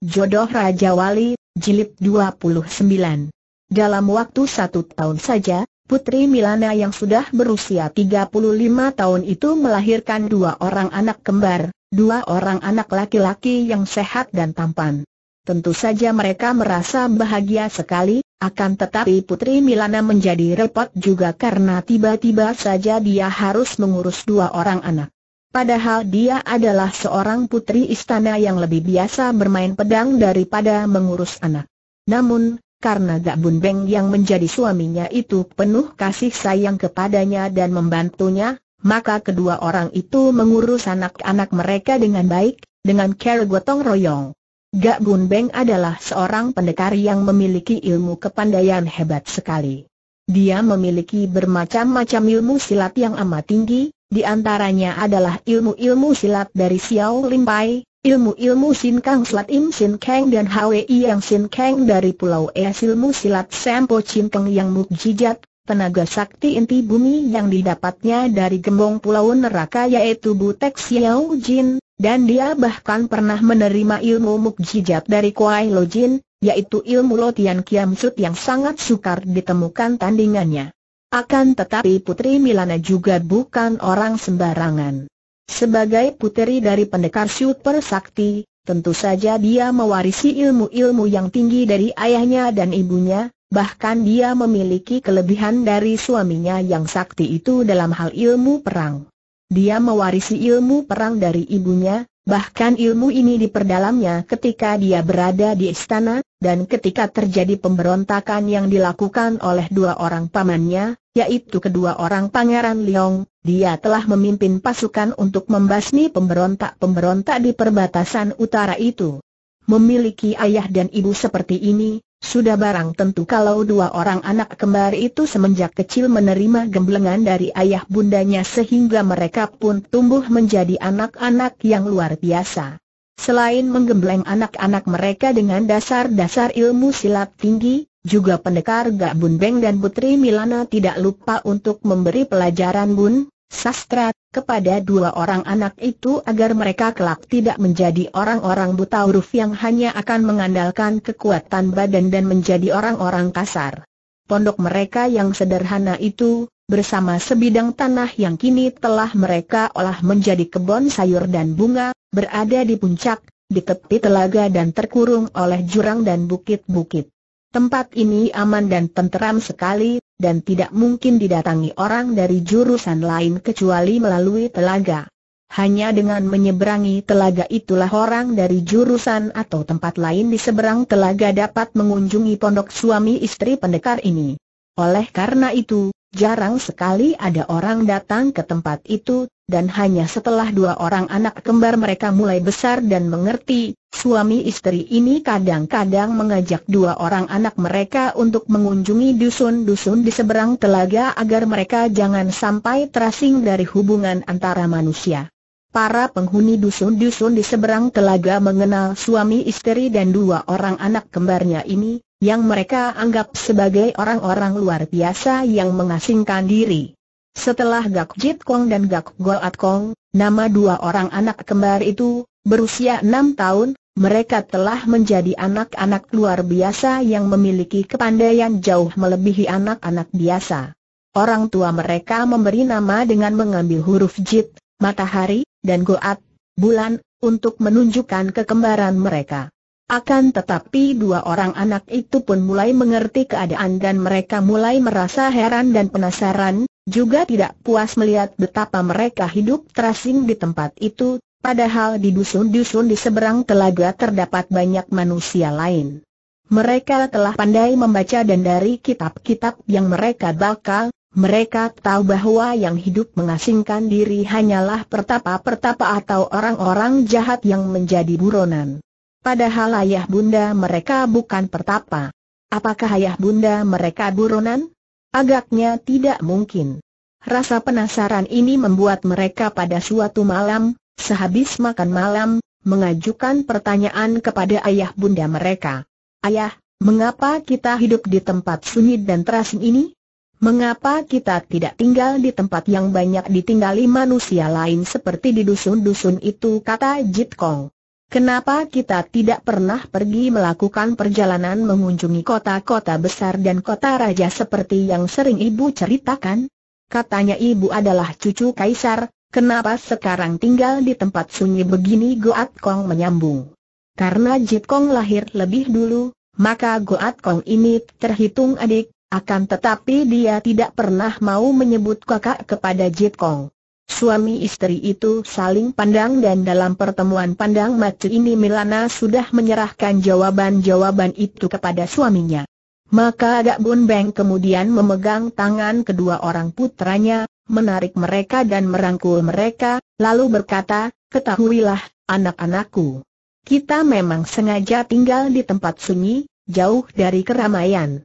Jodoh Raja Wali, Jilid 29 Dalam waktu satu tahun saja, Putri Milana yang sudah berusia 35 tahun itu melahirkan dua orang anak kembar, dua orang anak laki-laki yang sehat dan tampan. Tentu saja mereka merasa bahagia sekali, akan tetapi Putri Milana menjadi repot juga karena tiba-tiba saja dia harus mengurus dua orang anak. Padahal dia adalah seorang putri istana yang lebih biasa bermain pedang daripada mengurus anak. Namun, karena Gak Bun Beng yang menjadi suaminya itu penuh kasih sayang kepadanya dan membantunya, maka kedua orang itu mengurus anak-anak mereka dengan baik, dengan care gotong royong. Gak Bun Beng adalah seorang pendekar yang memiliki ilmu kepandaian hebat sekali. Dia memiliki bermacam-macam ilmu silat yang amat tinggi, di antaranya adalah ilmu-ilmu silat dari Xiao Limpai, ilmu-ilmu Sin Kang Silat Im Sin Kang dan Hwi Yang Sin Kang dari Pulau E, ilmu silat Sampo Cinteng yang mukjizat, tenaga sakti inti bumi yang didapatnya dari gembong Pulau Neraka yaitu Butek Xiao Jin, dan dia bahkan pernah menerima ilmu mukjizat dari Kuai Lo Jin, yaitu ilmu Lotian Kiam Sut yang sangat sukar ditemukan tandingannya. Akan tetapi Putri Milana juga bukan orang sembarangan. Sebagai putri dari pendekar super sakti, tentu saja dia mewarisi ilmu-ilmu yang tinggi dari ayahnya dan ibunya, bahkan dia memiliki kelebihan dari suaminya yang sakti itu dalam hal ilmu perang. Dia mewarisi ilmu perang dari ibunya, Bahkan ilmu ini diperdalamnya ketika dia berada di istana, dan ketika terjadi pemberontakan yang dilakukan oleh dua orang pamannya, yaitu kedua orang Pangeran Liong, dia telah memimpin pasukan untuk membasmi pemberontak-pemberontak di perbatasan utara itu. Memiliki ayah dan ibu seperti ini, sudah barang tentu kalau dua orang anak kembar itu semenjak kecil menerima gemblengan dari ayah bundanya sehingga mereka pun tumbuh menjadi anak-anak yang luar biasa. Selain menggembleng anak-anak mereka dengan dasar-dasar ilmu silat tinggi, juga pendekar Gak Bun Beng dan Putri Milana tidak lupa untuk memberi pelajaran Bun, sastra, kepada dua orang anak itu agar mereka kelak tidak menjadi orang-orang buta huruf yang hanya akan mengandalkan kekuatan badan dan menjadi orang-orang kasar. Pondok mereka yang sederhana itu, bersama sebidang tanah yang kini telah mereka olah menjadi kebun sayur dan bunga, berada di puncak, di tepi telaga dan terkurung oleh jurang dan bukit-bukit. Tempat ini aman dan tenteram sekali, dan tidak mungkin didatangi orang dari jurusan lain kecuali melalui telaga. Hanya dengan menyeberangi telaga itulah orang dari jurusan atau tempat lain di seberang telaga dapat mengunjungi pondok suami istri pendekar ini. Oleh karena itu, jarang sekali ada orang datang ke tempat itu, dan hanya setelah dua orang anak kembar mereka mulai besar dan mengerti, suami istri ini kadang-kadang mengajak dua orang anak mereka untuk mengunjungi dusun-dusun di seberang telaga agar mereka jangan sampai terasing dari hubungan antara manusia. Para penghuni dusun-dusun di seberang telaga mengenal suami istri dan dua orang anak kembarnya ini, yang mereka anggap sebagai orang-orang luar biasa yang mengasingkan diri. Setelah Gak Jit Kong dan Gak Goat Kong, nama dua orang anak kembar itu, berusia enam tahun, mereka telah menjadi anak-anak luar biasa yang memiliki kepandaian jauh melebihi anak-anak biasa. Orang tua mereka memberi nama dengan mengambil huruf Jit, matahari, dan Goat, bulan, untuk menunjukkan kekembaran mereka. Akan tetapi dua orang anak itu pun mulai mengerti keadaan dan mereka mulai merasa heran dan penasaran, juga tidak puas melihat betapa mereka hidup terasing di tempat itu, padahal di dusun-dusun di seberang telaga terdapat banyak manusia lain. Mereka telah pandai membaca dan dari kitab-kitab yang mereka baca, mereka tahu bahwa yang hidup mengasingkan diri hanyalah pertapa-pertapa atau orang-orang jahat yang menjadi buronan. Padahal ayah bunda mereka bukan pertapa. Apakah ayah bunda mereka buronan? Agaknya tidak mungkin. Rasa penasaran ini membuat mereka pada suatu malam, sehabis makan malam, mengajukan pertanyaan kepada ayah bunda mereka. Ayah, mengapa kita hidup di tempat sunyi dan terasing ini? Mengapa kita tidak tinggal di tempat yang banyak ditinggali manusia lain seperti di dusun-dusun itu kata Jit Kong. Kenapa kita tidak pernah pergi melakukan perjalanan mengunjungi kota-kota besar dan kota raja seperti yang sering ibu ceritakan? Katanya ibu adalah cucu kaisar, kenapa sekarang tinggal di tempat sunyi begini Goat Kong menyambung. Karena Jit Kong lahir lebih dulu, maka Goat Kong ini terhitung adik, akan tetapi dia tidak pernah mau menyebut kakak kepada Jit Kong. Suami istri itu saling pandang dan dalam pertemuan pandang mata ini Milana sudah menyerahkan jawaban-jawaban itu kepada suaminya. Maka Agak Beng kemudian memegang tangan kedua orang putranya, menarik mereka dan merangkul mereka, lalu berkata, ketahuilah, anak-anakku. Kita memang sengaja tinggal di tempat sunyi, jauh dari keramaian.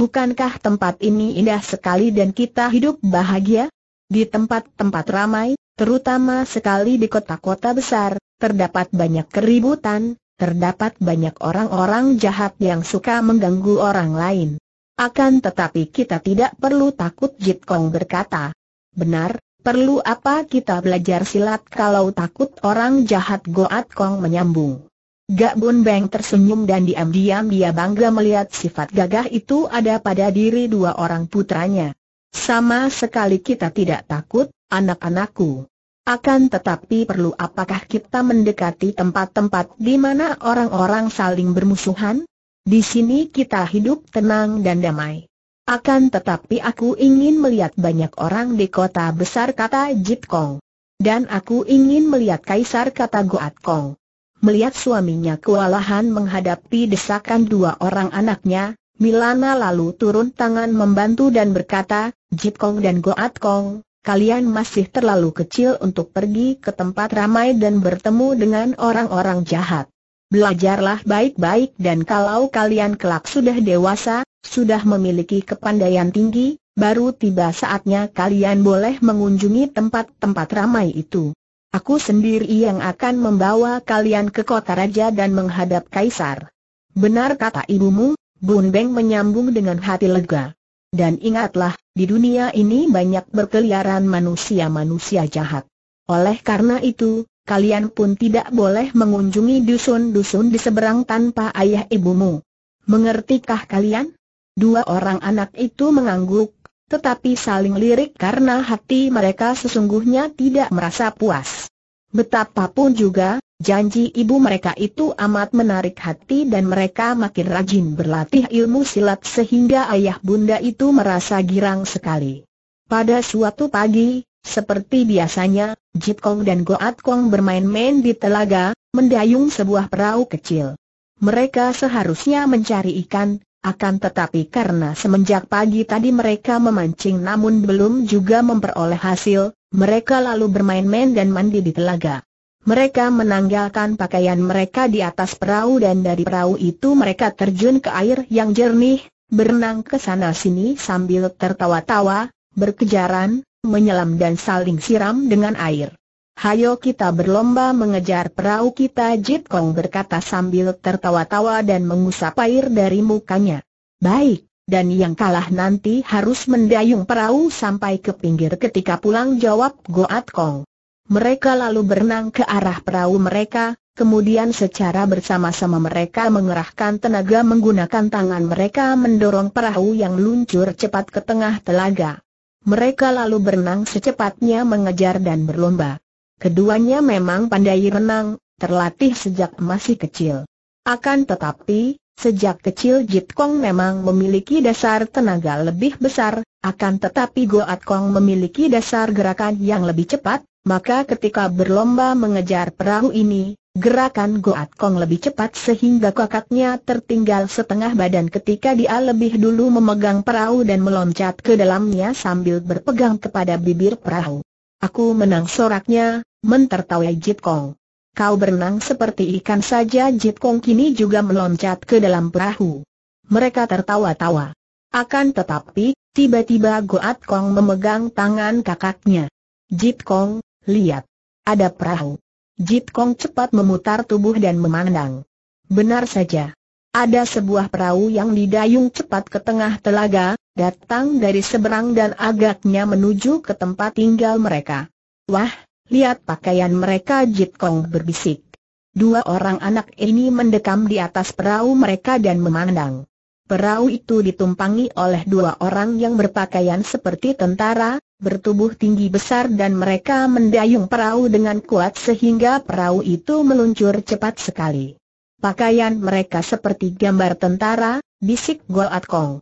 Bukankah tempat ini indah sekali dan kita hidup bahagia? Di tempat-tempat ramai, terutama sekali di kota-kota besar, terdapat banyak keributan, terdapat banyak orang-orang jahat yang suka mengganggu orang lain. Akan tetapi kita tidak perlu takut Jit Kong berkata. Benar, perlu apa kita belajar silat kalau takut orang jahat Goat Kong menyambung. Gak Bun Beng tersenyum dan diam-diam dia bangga melihat sifat gagah itu ada pada diri dua orang putranya. Sama sekali kita tidak takut, anak-anakku. Akan tetapi perlu apakah kita mendekati tempat-tempat di mana orang-orang saling bermusuhan? Di sini kita hidup tenang dan damai. Akan tetapi aku ingin melihat banyak orang di kota besar kata Jip Kong. Dan aku ingin melihat kaisar kata Goat Kong. Melihat suaminya kewalahan menghadapi desakan dua orang anaknya, Milana lalu turun tangan membantu dan berkata, Jip Kong dan Goat Kong, kalian masih terlalu kecil untuk pergi ke tempat ramai dan bertemu dengan orang-orang jahat. Belajarlah baik-baik dan kalau kalian kelak sudah dewasa, sudah memiliki kepandaian tinggi, baru tiba saatnya kalian boleh mengunjungi tempat-tempat ramai itu. Aku sendiri yang akan membawa kalian ke kota raja dan menghadap kaisar. Benar kata ibumu, Bun Beng menyambung dengan hati lega. Dan ingatlah, di dunia ini banyak berkeliaran manusia-manusia jahat. Oleh karena itu, kalian pun tidak boleh mengunjungi dusun-dusun di seberang tanpa ayah ibumu. Mengertikah kalian? Dua orang anak itu mengangguk, tetapi saling lirik karena hati mereka sesungguhnya tidak merasa puas. Betapapun juga, Janji ibu mereka itu amat menarik hati dan mereka makin rajin berlatih ilmu silat sehingga ayah bunda itu merasa girang sekali. Pada suatu pagi, seperti biasanya, Jip Kong dan Goat Kong bermain-main di telaga, mendayung sebuah perahu kecil. Mereka seharusnya mencari ikan, akan tetapi karena semenjak pagi tadi mereka memancing namun belum juga memperoleh hasil, mereka lalu bermain-main dan mandi di telaga. Mereka menanggalkan pakaian mereka di atas perahu dan dari perahu itu mereka terjun ke air yang jernih, berenang ke sana sini sambil tertawa-tawa, berkejaran, menyelam dan saling siram dengan air. Hayo kita berlomba mengejar perahu kita Jit Kong berkata sambil tertawa-tawa dan mengusap air dari mukanya. Baik, dan yang kalah nanti harus mendayung perahu sampai ke pinggir ketika pulang jawab Goat Kong. Mereka lalu berenang ke arah perahu mereka, kemudian secara bersama-sama mereka mengerahkan tenaga menggunakan tangan mereka mendorong perahu yang luncur cepat ke tengah telaga. Mereka lalu berenang secepatnya mengejar dan berlomba. Keduanya memang pandai renang, terlatih sejak masih kecil. Akan tetapi, sejak kecil Jit Kong memang memiliki dasar tenaga lebih besar, akan tetapi Goat Kong memiliki dasar gerakan yang lebih cepat, maka ketika berlomba mengejar perahu ini, gerakan Goat Kong lebih cepat sehingga kakaknya tertinggal setengah badan ketika dia lebih dulu memegang perahu dan meloncat ke dalamnya sambil berpegang kepada bibir perahu. Aku menang soraknya, mentertawai ya, Jit Kong. Kau berenang seperti ikan saja Jit Kong kini juga meloncat ke dalam perahu. Mereka tertawa-tawa. Akan tetapi, tiba-tiba Goat Kong memegang tangan kakaknya. Jit Kong, Lihat. Ada perahu. Jit Kong cepat memutar tubuh dan memandang. Benar saja. Ada sebuah perahu yang didayung cepat ke tengah telaga, datang dari seberang dan agaknya menuju ke tempat tinggal mereka. Wah, lihat pakaian mereka Jit Kong berbisik. Dua orang anak ini mendekam di atas perahu mereka dan memandang. Perahu itu ditumpangi oleh dua orang yang berpakaian seperti tentara, bertubuh tinggi besar dan mereka mendayung perahu dengan kuat sehingga perahu itu meluncur cepat sekali. Pakaian mereka seperti gambar tentara, bisik Goat Kong.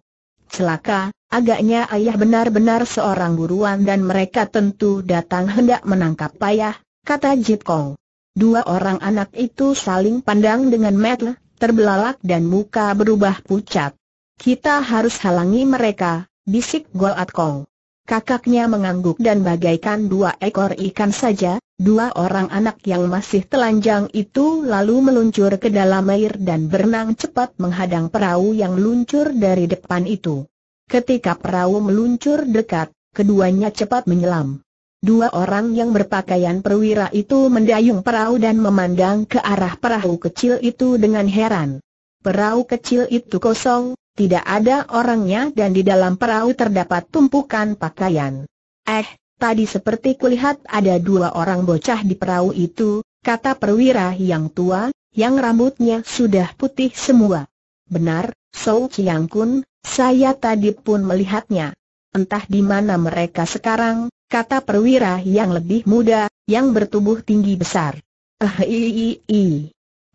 Celaka, agaknya ayah benar-benar seorang buruan dan mereka tentu datang hendak menangkap payah, kata Jit Kong. Dua orang anak itu saling pandang dengan metel, terbelalak dan muka berubah pucat. Kita harus halangi mereka, bisik Golat Kong. Kakaknya mengangguk dan bagaikan dua ekor ikan saja, dua orang anak yang masih telanjang itu lalu meluncur ke dalam air dan berenang cepat menghadang perahu yang luncur dari depan itu. Ketika perahu meluncur dekat, keduanya cepat menyelam. Dua orang yang berpakaian perwira itu mendayung perahu dan memandang ke arah perahu kecil itu dengan heran. Perahu kecil itu kosong, tidak ada orangnya dan di dalam perahu terdapat tumpukan pakaian. Eh, tadi seperti kulihat ada dua orang bocah di perahu itu, kata perwira yang tua, yang rambutnya sudah putih semua. Benar, Sou Chiang Kun, saya tadi pun melihatnya. Entah di mana mereka sekarang, kata perwira yang lebih muda, yang bertubuh tinggi besar. Ahiiii! Eh,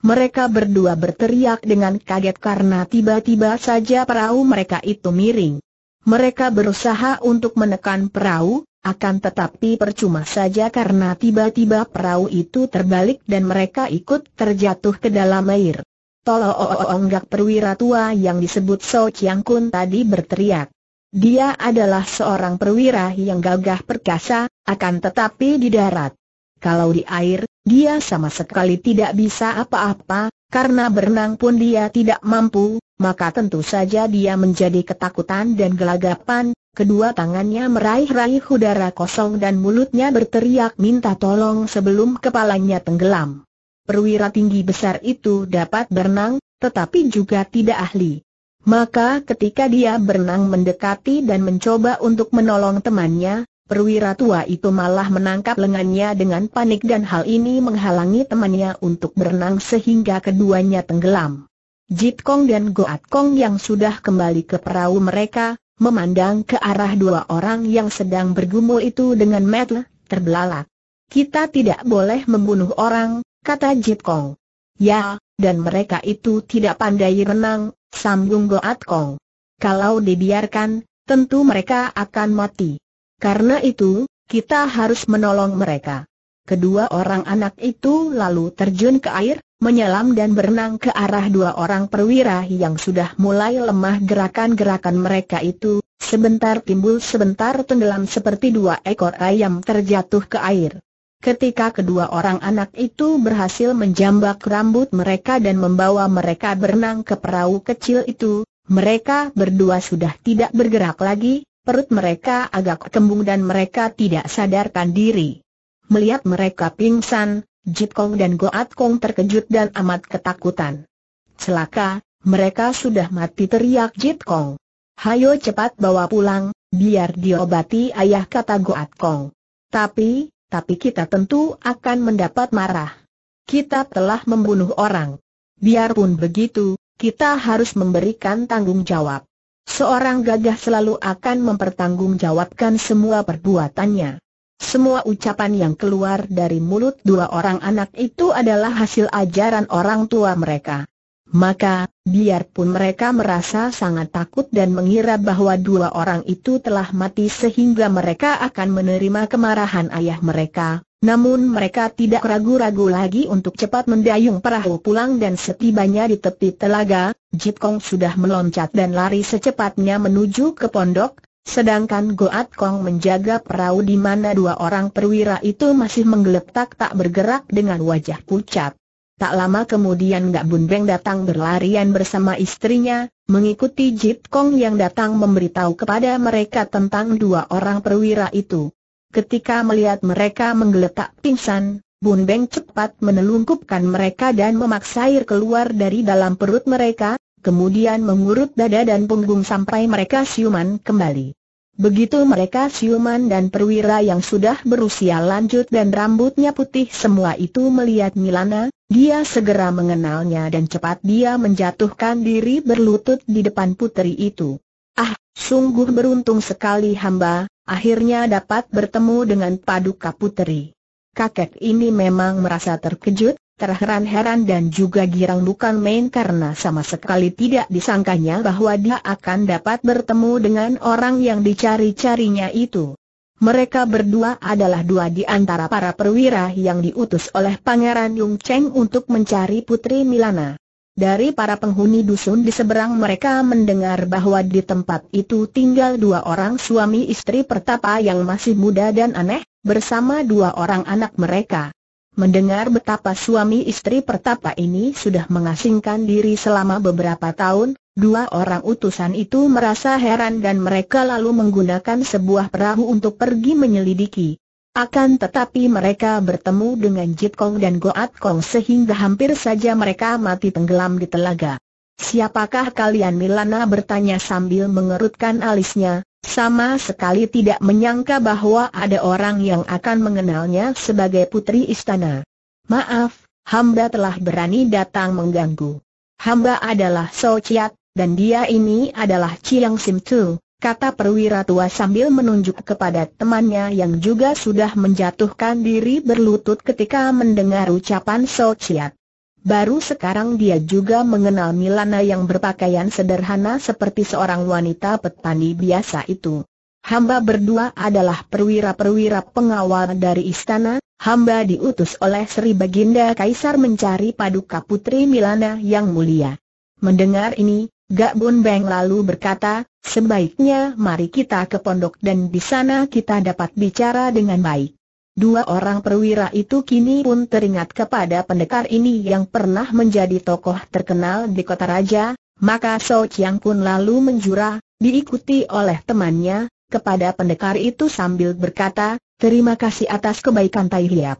mereka berdua berteriak dengan kaget karena tiba-tiba saja perahu mereka itu miring. Mereka berusaha untuk menekan perahu, akan tetapi percuma saja karena tiba-tiba perahu itu terbalik dan mereka ikut terjatuh ke dalam air. Tolong perwira tua yang disebut So Chiang Kun tadi berteriak. Dia adalah seorang perwira yang gagah perkasa, akan tetapi di darat. Kalau di air, dia sama sekali tidak bisa apa-apa, karena berenang pun dia tidak mampu, maka tentu saja dia menjadi ketakutan dan gelagapan, kedua tangannya meraih-raih udara kosong dan mulutnya berteriak minta tolong sebelum kepalanya tenggelam. Perwira tinggi besar itu dapat berenang, tetapi juga tidak ahli. Maka ketika dia berenang mendekati dan mencoba untuk menolong temannya, perwira tua itu malah menangkap lengannya dengan panik dan hal ini menghalangi temannya untuk berenang sehingga keduanya tenggelam. Jit Kong dan Goat Kong yang sudah kembali ke perahu mereka, memandang ke arah dua orang yang sedang bergumul itu dengan metel, terbelalak. Kita tidak boleh membunuh orang, kata Jit Kong. Ya, dan mereka itu tidak pandai renang, Sambung Goat Kong. Kalau dibiarkan, tentu mereka akan mati. Karena itu, kita harus menolong mereka. Kedua orang anak itu lalu terjun ke air, menyelam dan berenang ke arah dua orang perwira yang sudah mulai lemah gerakan-gerakan mereka itu, sebentar timbul sebentar tenggelam seperti dua ekor ayam terjatuh ke air. Ketika kedua orang anak itu berhasil menjambak rambut mereka dan membawa mereka berenang ke perahu kecil itu, mereka berdua sudah tidak bergerak lagi, perut mereka agak kembung dan mereka tidak sadarkan diri. Melihat mereka pingsan, Jip Kong dan Goat Kong terkejut dan amat ketakutan. Celaka, mereka sudah mati teriak Jip Kong. Hayo cepat bawa pulang, biar diobati ayah kata Goat Kong. Tapi, tapi kita tentu akan mendapat marah. Kita telah membunuh orang. Biarpun begitu, kita harus memberikan tanggung jawab. Seorang gagah selalu akan mempertanggungjawabkan semua perbuatannya. Semua ucapan yang keluar dari mulut dua orang anak itu adalah hasil ajaran orang tua mereka. Maka, biarpun mereka merasa sangat takut dan mengira bahwa dua orang itu telah mati sehingga mereka akan menerima kemarahan ayah mereka, namun mereka tidak ragu-ragu lagi untuk cepat mendayung perahu pulang dan setibanya di tepi telaga, Jip Kong sudah meloncat dan lari secepatnya menuju ke pondok, sedangkan Goat Kong menjaga perahu di mana dua orang perwira itu masih menggeletak tak bergerak dengan wajah pucat. Tak lama kemudian Gak Bun Beng datang berlarian bersama istrinya, mengikuti Jit Kong yang datang memberitahu kepada mereka tentang dua orang perwira itu. Ketika melihat mereka menggeletak pingsan, Bun Beng cepat menelungkupkan mereka dan memaksa air keluar dari dalam perut mereka, kemudian mengurut dada dan punggung sampai mereka siuman kembali. Begitu mereka siuman dan perwira yang sudah berusia lanjut dan rambutnya putih semua itu melihat Milana, dia segera mengenalnya dan cepat dia menjatuhkan diri berlutut di depan putri itu. Ah, sungguh beruntung sekali hamba, akhirnya dapat bertemu dengan Paduka Putri. Kakek ini memang merasa terkejut, terheran-heran dan juga girang bukan main karena sama sekali tidak disangkanya bahwa dia akan dapat bertemu dengan orang yang dicari-carinya itu. Mereka berdua adalah dua di antara para perwira yang diutus oleh Pangeran Yung Cheng untuk mencari Putri Milana. Dari para penghuni dusun di seberang mereka mendengar bahwa di tempat itu tinggal dua orang suami istri pertapa yang masih muda dan aneh, bersama dua orang anak mereka. Mendengar betapa suami istri pertapa ini sudah mengasingkan diri selama beberapa tahun, dua orang utusan itu merasa heran dan mereka lalu menggunakan sebuah perahu untuk pergi menyelidiki. Akan tetapi mereka bertemu dengan Jit Kong dan Goat Kong sehingga hampir saja mereka mati tenggelam di telaga. Siapakah kalian Milana bertanya sambil mengerutkan alisnya, sama sekali tidak menyangka bahwa ada orang yang akan mengenalnya sebagai putri istana. Maaf, hamba telah berani datang mengganggu. Hamba adalah So Chiat, dan dia ini adalah Chiang Sim Tu, kata perwira tua sambil menunjuk kepada temannya yang juga sudah menjatuhkan diri berlutut ketika mendengar ucapan So Chiat. Baru sekarang dia juga mengenal Milana yang berpakaian sederhana seperti seorang wanita petani biasa itu. Hamba berdua adalah perwira-perwira pengawal dari istana, hamba diutus oleh Sri Baginda Kaisar mencari paduka putri Milana yang mulia. Mendengar ini, Gak Bun Beng lalu berkata, sebaiknya mari kita ke pondok dan di sana kita dapat bicara dengan baik. Dua orang perwira itu kini pun teringat kepada pendekar ini yang pernah menjadi tokoh terkenal di kota raja, maka So Chiang pun lalu menjura, diikuti oleh temannya, kepada pendekar itu sambil berkata, terima kasih atas kebaikan Tai Hiap.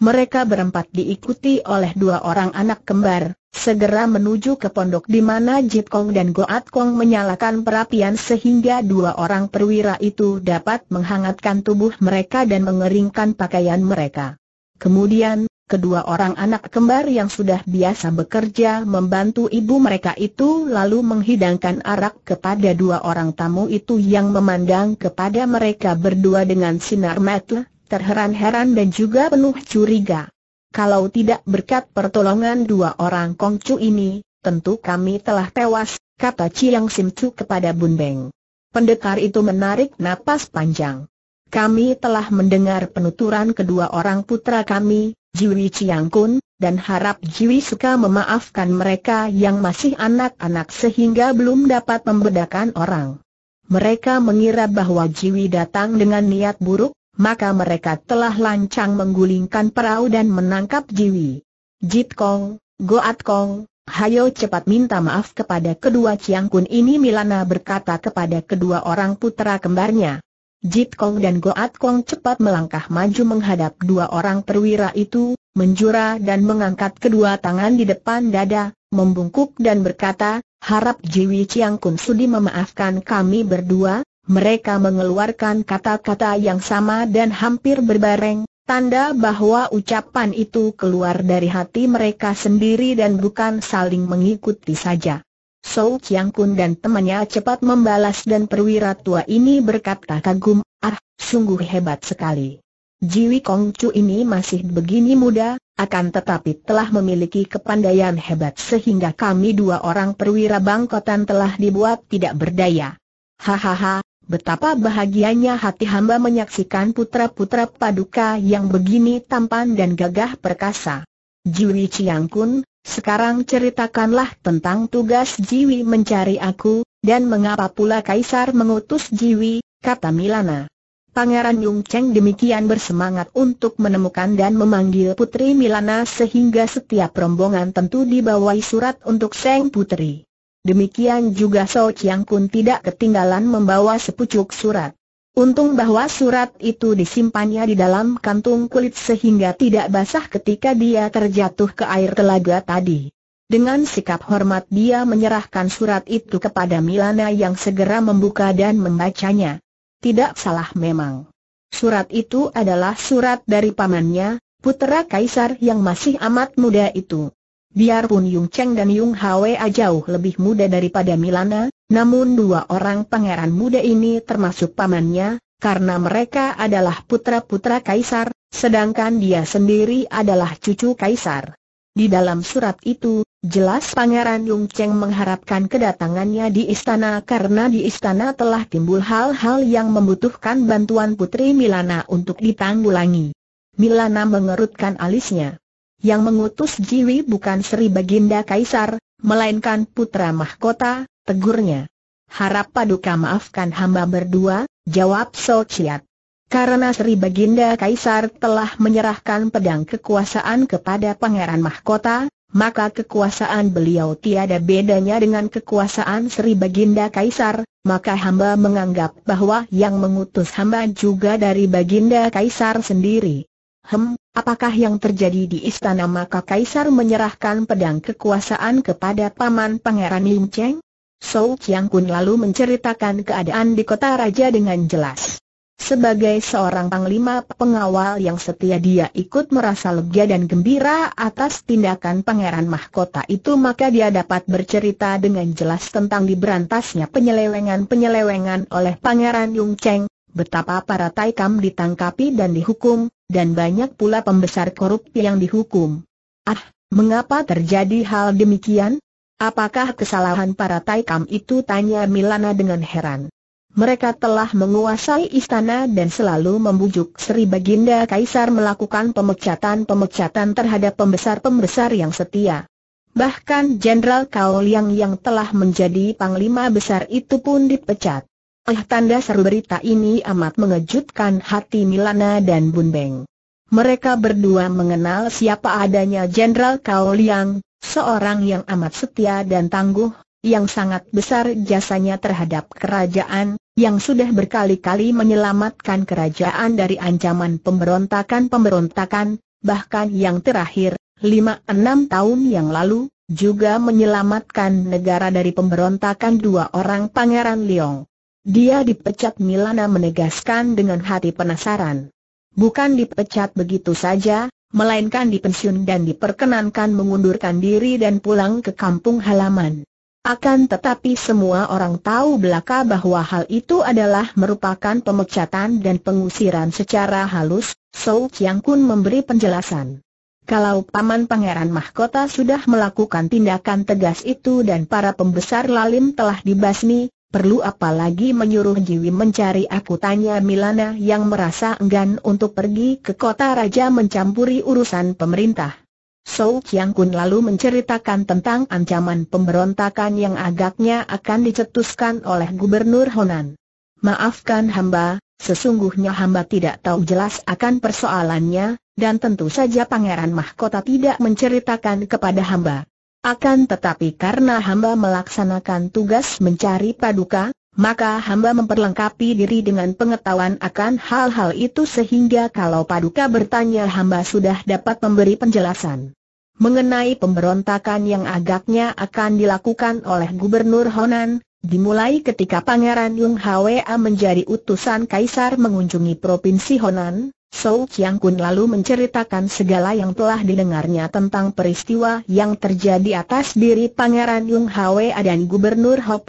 Mereka berempat diikuti oleh dua orang anak kembar, segera menuju ke pondok di mana Jit Kong dan Goat Kong menyalakan perapian sehingga dua orang perwira itu dapat menghangatkan tubuh mereka dan mengeringkan pakaian mereka. Kemudian, kedua orang anak kembar yang sudah biasa bekerja membantu ibu mereka itu lalu menghidangkan arak kepada dua orang tamu itu yang memandang kepada mereka berdua dengan sinar mata terheran-heran dan juga penuh curiga. Kalau tidak berkat pertolongan dua orang kongcu ini, tentu kami telah tewas, kata Chiang Simcu kepada Bun Beng. Pendekar itu menarik napas panjang. Kami telah mendengar penuturan kedua orang putra kami, Jiwi Chiang Kun, dan harap Jiwi suka memaafkan mereka yang masih anak-anak sehingga belum dapat membedakan orang. Mereka mengira bahwa Jiwi datang dengan niat buruk, maka mereka telah lancang menggulingkan perahu dan menangkap Jiwi. Jit Kong, Goat Kong, hayo cepat minta maaf kepada kedua Chiang Kun ini Milana berkata kepada kedua orang putra kembarnya. Jit Kong dan Goat Kong cepat melangkah maju menghadap dua orang perwira itu, menjura dan mengangkat kedua tangan di depan dada, membungkuk dan berkata, harap Jiwi Chiang Kun sudi memaafkan kami berdua, mereka mengeluarkan kata-kata yang sama dan hampir berbareng, tanda bahwa ucapan itu keluar dari hati mereka sendiri dan bukan saling mengikuti saja. Sou Chiang Kun dan temannya cepat membalas dan perwira tua ini berkata kagum, ah, sungguh hebat sekali. Jiwi Kong Chu ini masih begini muda, akan tetapi telah memiliki kepandaian hebat sehingga kami dua orang perwira bangkotan telah dibuat tidak berdaya. Hahaha, Betapa bahagianya hati hamba menyaksikan putra-putra paduka yang begini tampan dan gagah perkasa. Jiwi Chiang Kun, sekarang ceritakanlah tentang tugas Jiwi mencari aku, dan mengapa pula Kaisar mengutus Jiwi, kata Milana. Pangeran Yung Cheng demikian bersemangat untuk menemukan dan memanggil Putri Milana sehingga setiap rombongan tentu dibawahi surat untuk Seng Putri. Demikian juga So Chiang Kun tidak ketinggalan membawa sepucuk surat. Untung bahwa surat itu disimpannya di dalam kantung kulit sehingga tidak basah ketika dia terjatuh ke air telaga tadi. Dengan sikap hormat dia menyerahkan surat itu kepada Milana yang segera membuka dan membacanya. Tidak salah memang. Surat itu adalah surat dari pamannya, putera kaisar yang masih amat muda itu. Biarpun Yung Cheng dan Yung Hwa jauh lebih muda daripada Milana, namun dua orang pangeran muda ini termasuk pamannya, karena mereka adalah putra-putra kaisar, sedangkan dia sendiri adalah cucu kaisar. Di dalam surat itu, jelas Pangeran Yung Cheng mengharapkan kedatangannya di istana karena di istana telah timbul hal-hal yang membutuhkan bantuan Putri Milana untuk ditanggulangi. Milana mengerutkan alisnya yang mengutus Jiwi bukan Sri Baginda Kaisar, melainkan putra mahkota, tegurnya. Harap paduka maafkan hamba berdua, jawab So Karena Sri Baginda Kaisar telah menyerahkan pedang kekuasaan kepada Pangeran Mahkota, maka kekuasaan beliau tiada bedanya dengan kekuasaan Sri Baginda Kaisar, maka hamba menganggap bahwa yang mengutus hamba juga dari Baginda Kaisar sendiri. Hem, apakah yang terjadi di istana maka Kaisar menyerahkan pedang kekuasaan kepada Paman Pangeran Lim Cheng? Sou Chiang Kun lalu menceritakan keadaan di kota raja dengan jelas. Sebagai seorang panglima pengawal yang setia dia ikut merasa lega dan gembira atas tindakan pangeran mahkota itu maka dia dapat bercerita dengan jelas tentang diberantasnya penyelewengan-penyelewengan oleh pangeran Yung Cheng, betapa para Taikam ditangkapi dan dihukum, dan banyak pula pembesar korup yang dihukum. Ah, mengapa terjadi hal demikian? Apakah kesalahan para Taikam itu? Tanya Milana dengan heran. Mereka telah menguasai istana dan selalu membujuk Sri Baginda Kaisar melakukan pemecatan-pemecatan terhadap pembesar-pembesar yang setia. Bahkan Jenderal Kauliang yang telah menjadi panglima besar itu pun dipecat. Eh tanda seru berita ini amat mengejutkan hati Milana dan Beng. Mereka berdua mengenal siapa adanya Jenderal Kao Liang, seorang yang amat setia dan tangguh, yang sangat besar jasanya terhadap kerajaan, yang sudah berkali-kali menyelamatkan kerajaan dari ancaman pemberontakan-pemberontakan, bahkan yang terakhir, 5-6 tahun yang lalu, juga menyelamatkan negara dari pemberontakan dua orang Pangeran Liong. Dia dipecat Milana menegaskan dengan hati penasaran. Bukan dipecat begitu saja, melainkan dipensiun dan diperkenankan mengundurkan diri dan pulang ke kampung halaman. Akan tetapi semua orang tahu belaka bahwa hal itu adalah merupakan pemecatan dan pengusiran secara halus, Sou Chiang Kun memberi penjelasan. Kalau Paman Pangeran Mahkota sudah melakukan tindakan tegas itu dan para pembesar lalim telah dibasmi, Perlu apa lagi menyuruh Jiwi mencari aku tanya Milana yang merasa enggan untuk pergi ke kota raja mencampuri urusan pemerintah. So Chiang Kun lalu menceritakan tentang ancaman pemberontakan yang agaknya akan dicetuskan oleh Gubernur Honan. Maafkan hamba, sesungguhnya hamba tidak tahu jelas akan persoalannya, dan tentu saja Pangeran Mahkota tidak menceritakan kepada hamba. Akan tetapi karena hamba melaksanakan tugas mencari paduka, maka hamba memperlengkapi diri dengan pengetahuan akan hal-hal itu sehingga kalau paduka bertanya hamba sudah dapat memberi penjelasan. Mengenai pemberontakan yang agaknya akan dilakukan oleh Gubernur Honan, dimulai ketika Pangeran Yung Hwa menjadi utusan Kaisar mengunjungi Provinsi Honan, Sou Chiang Kun lalu menceritakan segala yang telah didengarnya tentang peristiwa yang terjadi atas diri Pangeran Yung Hwe dan Gubernur Ho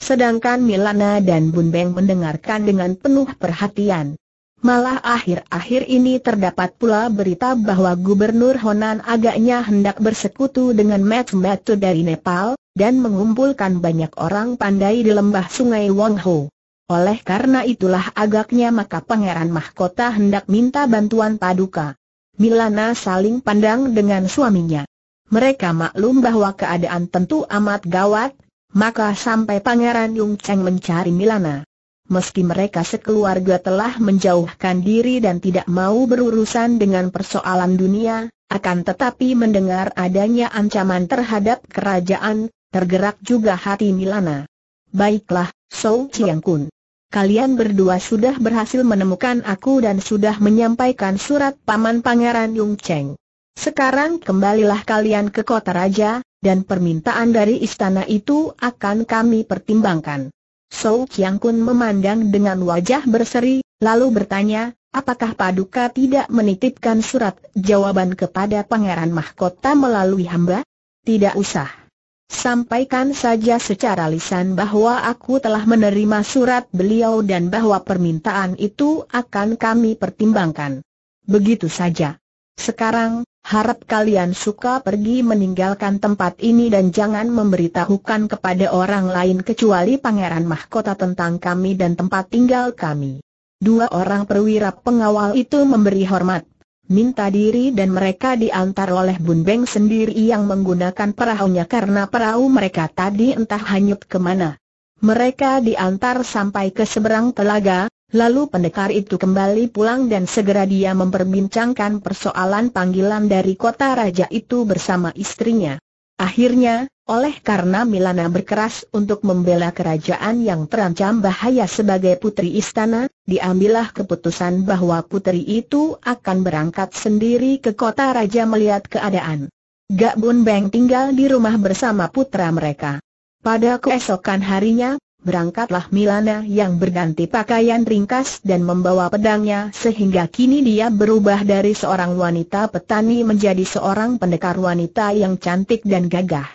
Sedangkan Milana dan Bun Beng mendengarkan dengan penuh perhatian. Malah akhir-akhir ini terdapat pula berita bahwa Gubernur Honan agaknya hendak bersekutu dengan Mat Matu dari Nepal, dan mengumpulkan banyak orang pandai di lembah sungai Wong Ho. Oleh karena itulah agaknya maka Pangeran Mahkota hendak minta bantuan Paduka. Milana saling pandang dengan suaminya. Mereka maklum bahwa keadaan tentu amat gawat, maka sampai Pangeran Yung Cheng mencari Milana. Meski mereka sekeluarga telah menjauhkan diri dan tidak mau berurusan dengan persoalan dunia, akan tetapi mendengar adanya ancaman terhadap kerajaan, tergerak juga hati Milana. Baiklah, Sou Chiang Kun kalian berdua sudah berhasil menemukan aku dan sudah menyampaikan surat Paman Pangeran Yung Cheng. Sekarang kembalilah kalian ke kota raja, dan permintaan dari istana itu akan kami pertimbangkan. So Chiang Kun memandang dengan wajah berseri, lalu bertanya, apakah Paduka tidak menitipkan surat jawaban kepada Pangeran Mahkota melalui hamba? Tidak usah. Sampaikan saja secara lisan bahwa aku telah menerima surat beliau dan bahwa permintaan itu akan kami pertimbangkan. Begitu saja. Sekarang, harap kalian suka pergi meninggalkan tempat ini dan jangan memberitahukan kepada orang lain kecuali pangeran mahkota tentang kami dan tempat tinggal kami. Dua orang perwira pengawal itu memberi hormat minta diri dan mereka diantar oleh Bun Beng sendiri yang menggunakan perahunya karena perahu mereka tadi entah hanyut kemana. Mereka diantar sampai ke seberang telaga, lalu pendekar itu kembali pulang dan segera dia memperbincangkan persoalan panggilan dari kota raja itu bersama istrinya. Akhirnya, oleh karena Milana berkeras untuk membela kerajaan yang terancam bahaya sebagai putri istana, diambillah keputusan bahwa putri itu akan berangkat sendiri ke kota raja melihat keadaan. Gak Bun Beng tinggal di rumah bersama putra mereka. Pada keesokan harinya, berangkatlah Milana yang berganti pakaian ringkas dan membawa pedangnya sehingga kini dia berubah dari seorang wanita petani menjadi seorang pendekar wanita yang cantik dan gagah.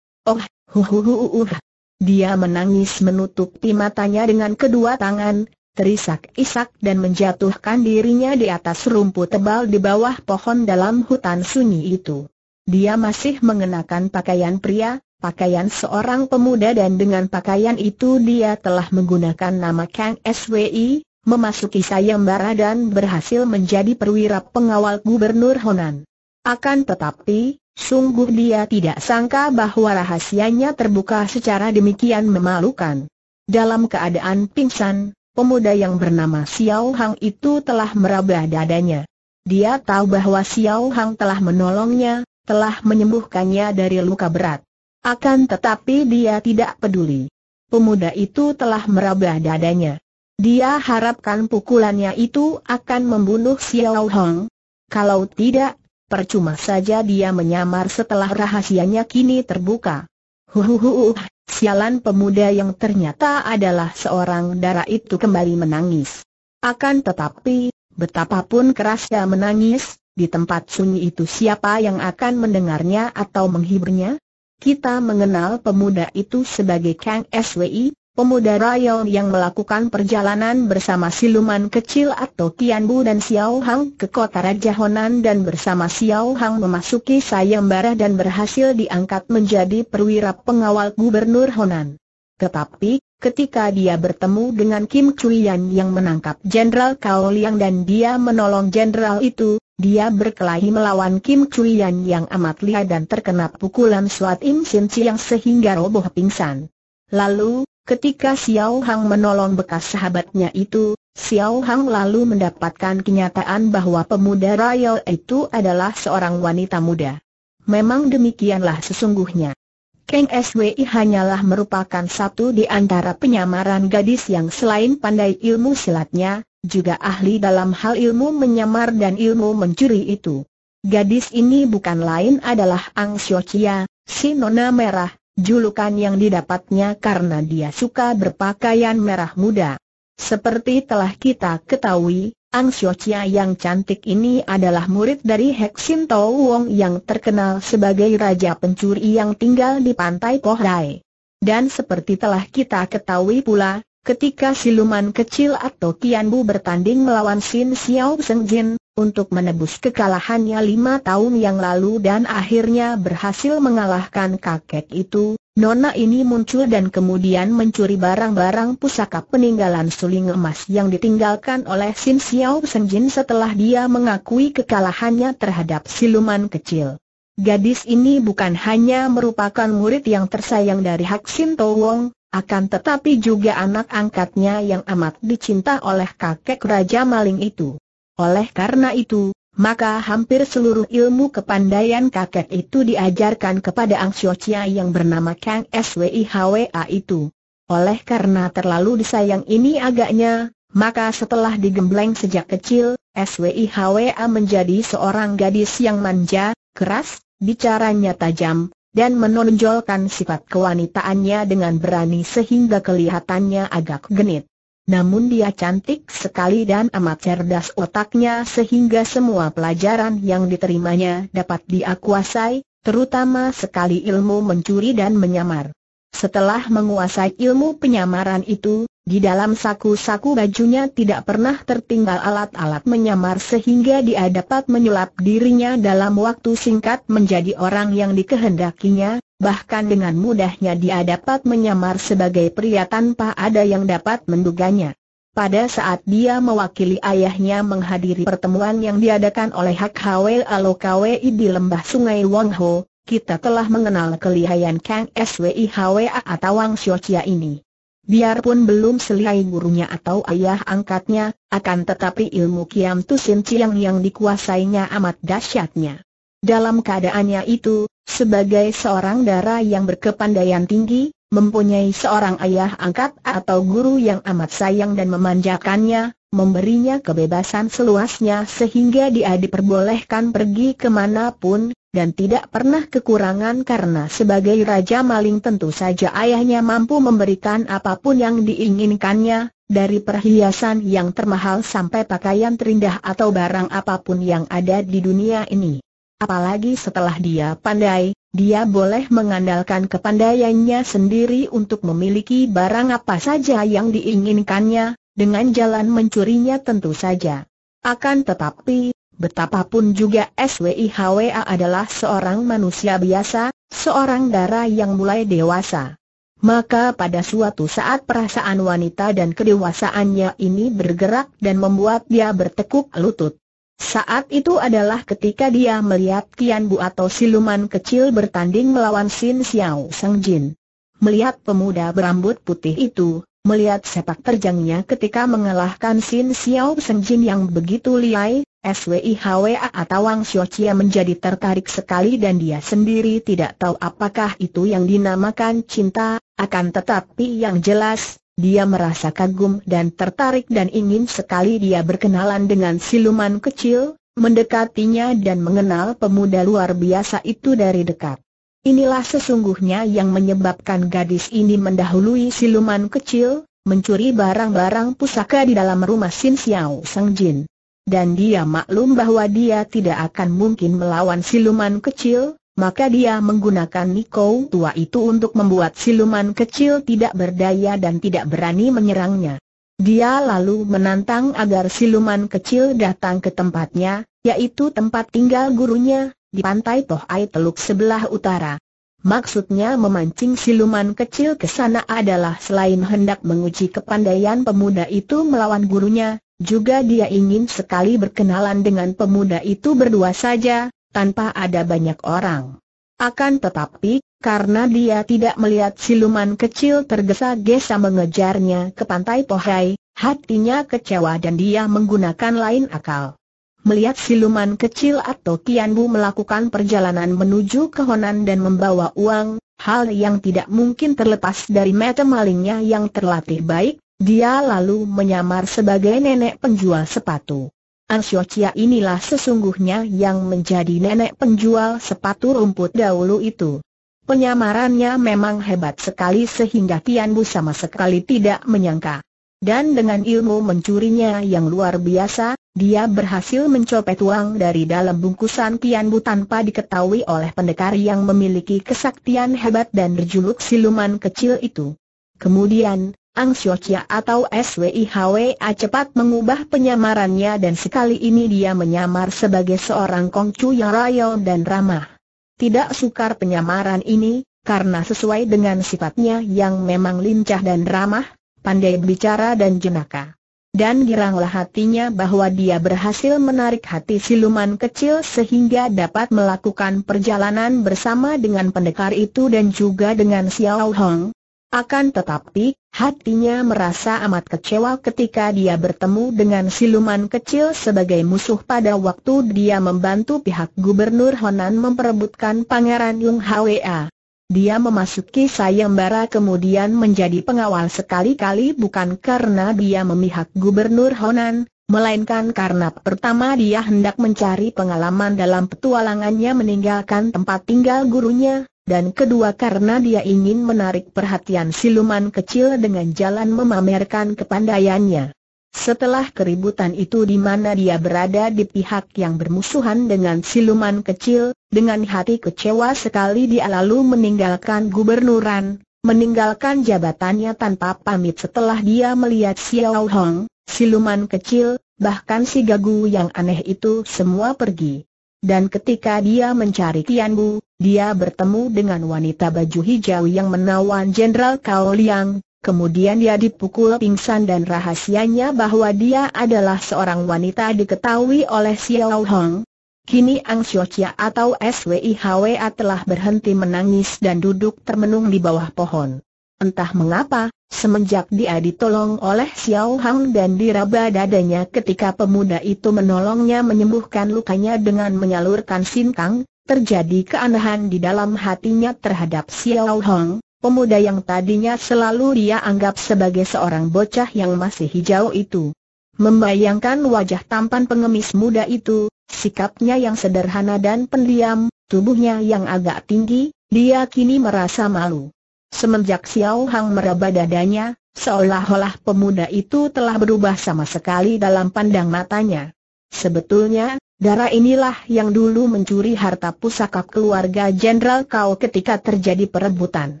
Oh, huhuhuhuh. Dia menangis menutupi matanya dengan kedua tangan, terisak-isak dan menjatuhkan dirinya di atas rumput tebal di bawah pohon dalam hutan sunyi itu. Dia masih mengenakan pakaian pria, pakaian seorang pemuda dan dengan pakaian itu dia telah menggunakan nama Kang SWI, memasuki sayembara dan berhasil menjadi perwira pengawal gubernur Honan. Akan tetapi, sungguh dia tidak sangka bahwa rahasianya terbuka secara demikian memalukan. Dalam keadaan pingsan, pemuda yang bernama Xiao Hang itu telah meraba dadanya. Dia tahu bahwa Xiao Hang telah menolongnya, telah menyembuhkannya dari luka berat. Akan tetapi dia tidak peduli. Pemuda itu telah meraba dadanya. Dia harapkan pukulannya itu akan membunuh Xiao Hang. Kalau tidak, percuma saja dia menyamar setelah rahasianya kini terbuka. Huhuhu, sialan pemuda yang ternyata adalah seorang darah itu kembali menangis. Akan tetapi, betapapun kerasnya menangis, di tempat sunyi itu siapa yang akan mendengarnya atau menghiburnya? Kita mengenal pemuda itu sebagai Kang SWI, pemuda Rayong yang melakukan perjalanan bersama siluman kecil atau Tianbu dan Xiao Hang ke kota Raja Honan dan bersama Xiao Hang memasuki sayembara dan berhasil diangkat menjadi perwira pengawal gubernur Honan. Tetapi, ketika dia bertemu dengan Kim Chuyan yang menangkap Jenderal Kao Liang dan dia menolong jenderal itu, dia berkelahi melawan Kim Chuyan yang amat lihai dan terkena pukulan Suat Im Sin Chiang sehingga roboh pingsan. Lalu, Ketika Xiao Hang menolong bekas sahabatnya itu, Xiao Hang lalu mendapatkan kenyataan bahwa pemuda Royal itu adalah seorang wanita muda. Memang demikianlah sesungguhnya. Kang SWI hanyalah merupakan satu di antara penyamaran gadis yang selain pandai ilmu silatnya, juga ahli dalam hal ilmu menyamar dan ilmu mencuri itu. Gadis ini bukan lain adalah Ang Chia, si nona merah, julukan yang didapatnya karena dia suka berpakaian merah muda. Seperti telah kita ketahui, Ang Xiochia yang cantik ini adalah murid dari Hexin Tao Wong yang terkenal sebagai raja pencuri yang tinggal di pantai Pohdai. Dan seperti telah kita ketahui pula, ketika siluman kecil atau Qianbu bertanding melawan Sin Xiao Seng Jin, untuk menebus kekalahannya lima tahun yang lalu dan akhirnya berhasil mengalahkan kakek itu, Nona ini muncul dan kemudian mencuri barang-barang pusaka peninggalan suling emas yang ditinggalkan oleh Sin Xiao Senjin setelah dia mengakui kekalahannya terhadap siluman kecil. Gadis ini bukan hanya merupakan murid yang tersayang dari Hak Sin Wong, akan tetapi juga anak angkatnya yang amat dicinta oleh kakek Raja Maling itu. Oleh karena itu, maka hampir seluruh ilmu kepandaian kakek itu diajarkan kepada Ang Sio yang bernama Kang Swi Hwa itu. Oleh karena terlalu disayang ini agaknya, maka setelah digembleng sejak kecil, Swi Hwa menjadi seorang gadis yang manja, keras, bicaranya tajam, dan menonjolkan sifat kewanitaannya dengan berani sehingga kelihatannya agak genit. Namun dia cantik sekali dan amat cerdas otaknya sehingga semua pelajaran yang diterimanya dapat dia kuasai, terutama sekali ilmu mencuri dan menyamar. Setelah menguasai ilmu penyamaran itu, di dalam saku-saku bajunya tidak pernah tertinggal alat-alat menyamar sehingga dia dapat menyulap dirinya dalam waktu singkat menjadi orang yang dikehendakinya, bahkan dengan mudahnya dia dapat menyamar sebagai pria tanpa ada yang dapat menduganya. Pada saat dia mewakili ayahnya menghadiri pertemuan yang diadakan oleh Hak Hwe Alokawi di lembah sungai Wong Ho, kita telah mengenal kelihayan Kang Swi Hwa atau Wang Xiochia ini. Biarpun belum selihai gurunya atau ayah angkatnya, akan tetapi ilmu Kiam Tu Sin Chiang yang dikuasainya amat dahsyatnya. Dalam keadaannya itu, sebagai seorang dara yang berkepandaian tinggi, mempunyai seorang ayah angkat atau guru yang amat sayang dan memanjakannya, memberinya kebebasan seluasnya sehingga dia diperbolehkan pergi kemanapun, dan tidak pernah kekurangan karena sebagai Raja Maling tentu saja ayahnya mampu memberikan apapun yang diinginkannya, dari perhiasan yang termahal sampai pakaian terindah atau barang apapun yang ada di dunia ini. Apalagi setelah dia pandai, dia boleh mengandalkan kepandaiannya sendiri untuk memiliki barang apa saja yang diinginkannya, dengan jalan mencurinya tentu saja. Akan tetapi, Betapapun juga SWIHWA adalah seorang manusia biasa, seorang darah yang mulai dewasa. Maka pada suatu saat perasaan wanita dan kedewasaannya ini bergerak dan membuat dia bertekuk lutut. Saat itu adalah ketika dia melihat Tian Bu atau siluman kecil bertanding melawan Sin Xiao Sang Jin. Melihat pemuda berambut putih itu, melihat sepak terjangnya ketika mengalahkan Sin Xiao Sang Jin yang begitu liai, SWIHWA atau Wang Xiochia menjadi tertarik sekali dan dia sendiri tidak tahu apakah itu yang dinamakan cinta, akan tetapi yang jelas, dia merasa kagum dan tertarik dan ingin sekali dia berkenalan dengan siluman kecil, mendekatinya dan mengenal pemuda luar biasa itu dari dekat. Inilah sesungguhnya yang menyebabkan gadis ini mendahului siluman kecil, mencuri barang-barang pusaka di dalam rumah Sin Xiao Sang Jin dan dia maklum bahwa dia tidak akan mungkin melawan siluman kecil, maka dia menggunakan Niko tua itu untuk membuat siluman kecil tidak berdaya dan tidak berani menyerangnya. Dia lalu menantang agar siluman kecil datang ke tempatnya, yaitu tempat tinggal gurunya, di pantai Tohai Teluk sebelah utara. Maksudnya memancing siluman kecil ke sana adalah selain hendak menguji kepandaian pemuda itu melawan gurunya, juga dia ingin sekali berkenalan dengan pemuda itu berdua saja, tanpa ada banyak orang. Akan tetapi, karena dia tidak melihat siluman kecil tergesa-gesa mengejarnya ke pantai Pohai, hatinya kecewa dan dia menggunakan lain akal. Melihat siluman kecil atau Kianbu melakukan perjalanan menuju ke Honan dan membawa uang, hal yang tidak mungkin terlepas dari mata malingnya yang terlatih baik, dia lalu menyamar sebagai nenek penjual sepatu. An Chia inilah sesungguhnya yang menjadi nenek penjual sepatu rumput dahulu itu. Penyamarannya memang hebat sekali sehingga Tian Bu sama sekali tidak menyangka. Dan dengan ilmu mencurinya yang luar biasa, dia berhasil mencopet uang dari dalam bungkusan Tian Bu tanpa diketahui oleh pendekar yang memiliki kesaktian hebat dan berjuluk siluman kecil itu. Kemudian, Ang Xiochia atau SWIHWA cepat mengubah penyamarannya dan sekali ini dia menyamar sebagai seorang Kongcu yang rayau dan ramah. Tidak sukar penyamaran ini, karena sesuai dengan sifatnya yang memang lincah dan ramah, pandai bicara dan jenaka. Dan giranglah hatinya bahwa dia berhasil menarik hati siluman kecil sehingga dapat melakukan perjalanan bersama dengan pendekar itu dan juga dengan Xiao Hong akan tetapi, hatinya merasa amat kecewa ketika dia bertemu dengan siluman kecil sebagai musuh pada waktu dia membantu pihak Gubernur Honan memperebutkan Pangeran Yung Hwa. Dia memasuki sayembara kemudian menjadi pengawal sekali-kali bukan karena dia memihak Gubernur Honan, melainkan karena pertama dia hendak mencari pengalaman dalam petualangannya meninggalkan tempat tinggal gurunya, dan kedua karena dia ingin menarik perhatian siluman kecil dengan jalan memamerkan kepandaiannya. Setelah keributan itu di mana dia berada di pihak yang bermusuhan dengan siluman kecil, dengan hati kecewa sekali dia lalu meninggalkan gubernuran, meninggalkan jabatannya tanpa pamit setelah dia melihat Xiao Hong, siluman kecil, bahkan si gagu yang aneh itu semua pergi. Dan ketika dia mencari Tian Bu, dia bertemu dengan wanita baju hijau yang menawan Jenderal Kao Liang, kemudian dia dipukul pingsan dan rahasianya bahwa dia adalah seorang wanita diketahui oleh Xiao Hong. Kini Ang Chia atau SWIHWA telah berhenti menangis dan duduk termenung di bawah pohon. Entah mengapa, semenjak dia ditolong oleh Xiao Hang dan diraba dadanya ketika pemuda itu menolongnya menyembuhkan lukanya dengan menyalurkan sinkang, terjadi keanehan di dalam hatinya terhadap Xiao Hang. Pemuda yang tadinya selalu dia anggap sebagai seorang bocah yang masih hijau itu. Membayangkan wajah tampan pengemis muda itu, sikapnya yang sederhana dan pendiam, tubuhnya yang agak tinggi, dia kini merasa malu. Semenjak Xiao Hang meraba dadanya, seolah-olah pemuda itu telah berubah sama sekali dalam pandang matanya. Sebetulnya, darah inilah yang dulu mencuri harta pusaka keluarga Jenderal Kau ketika terjadi perebutan.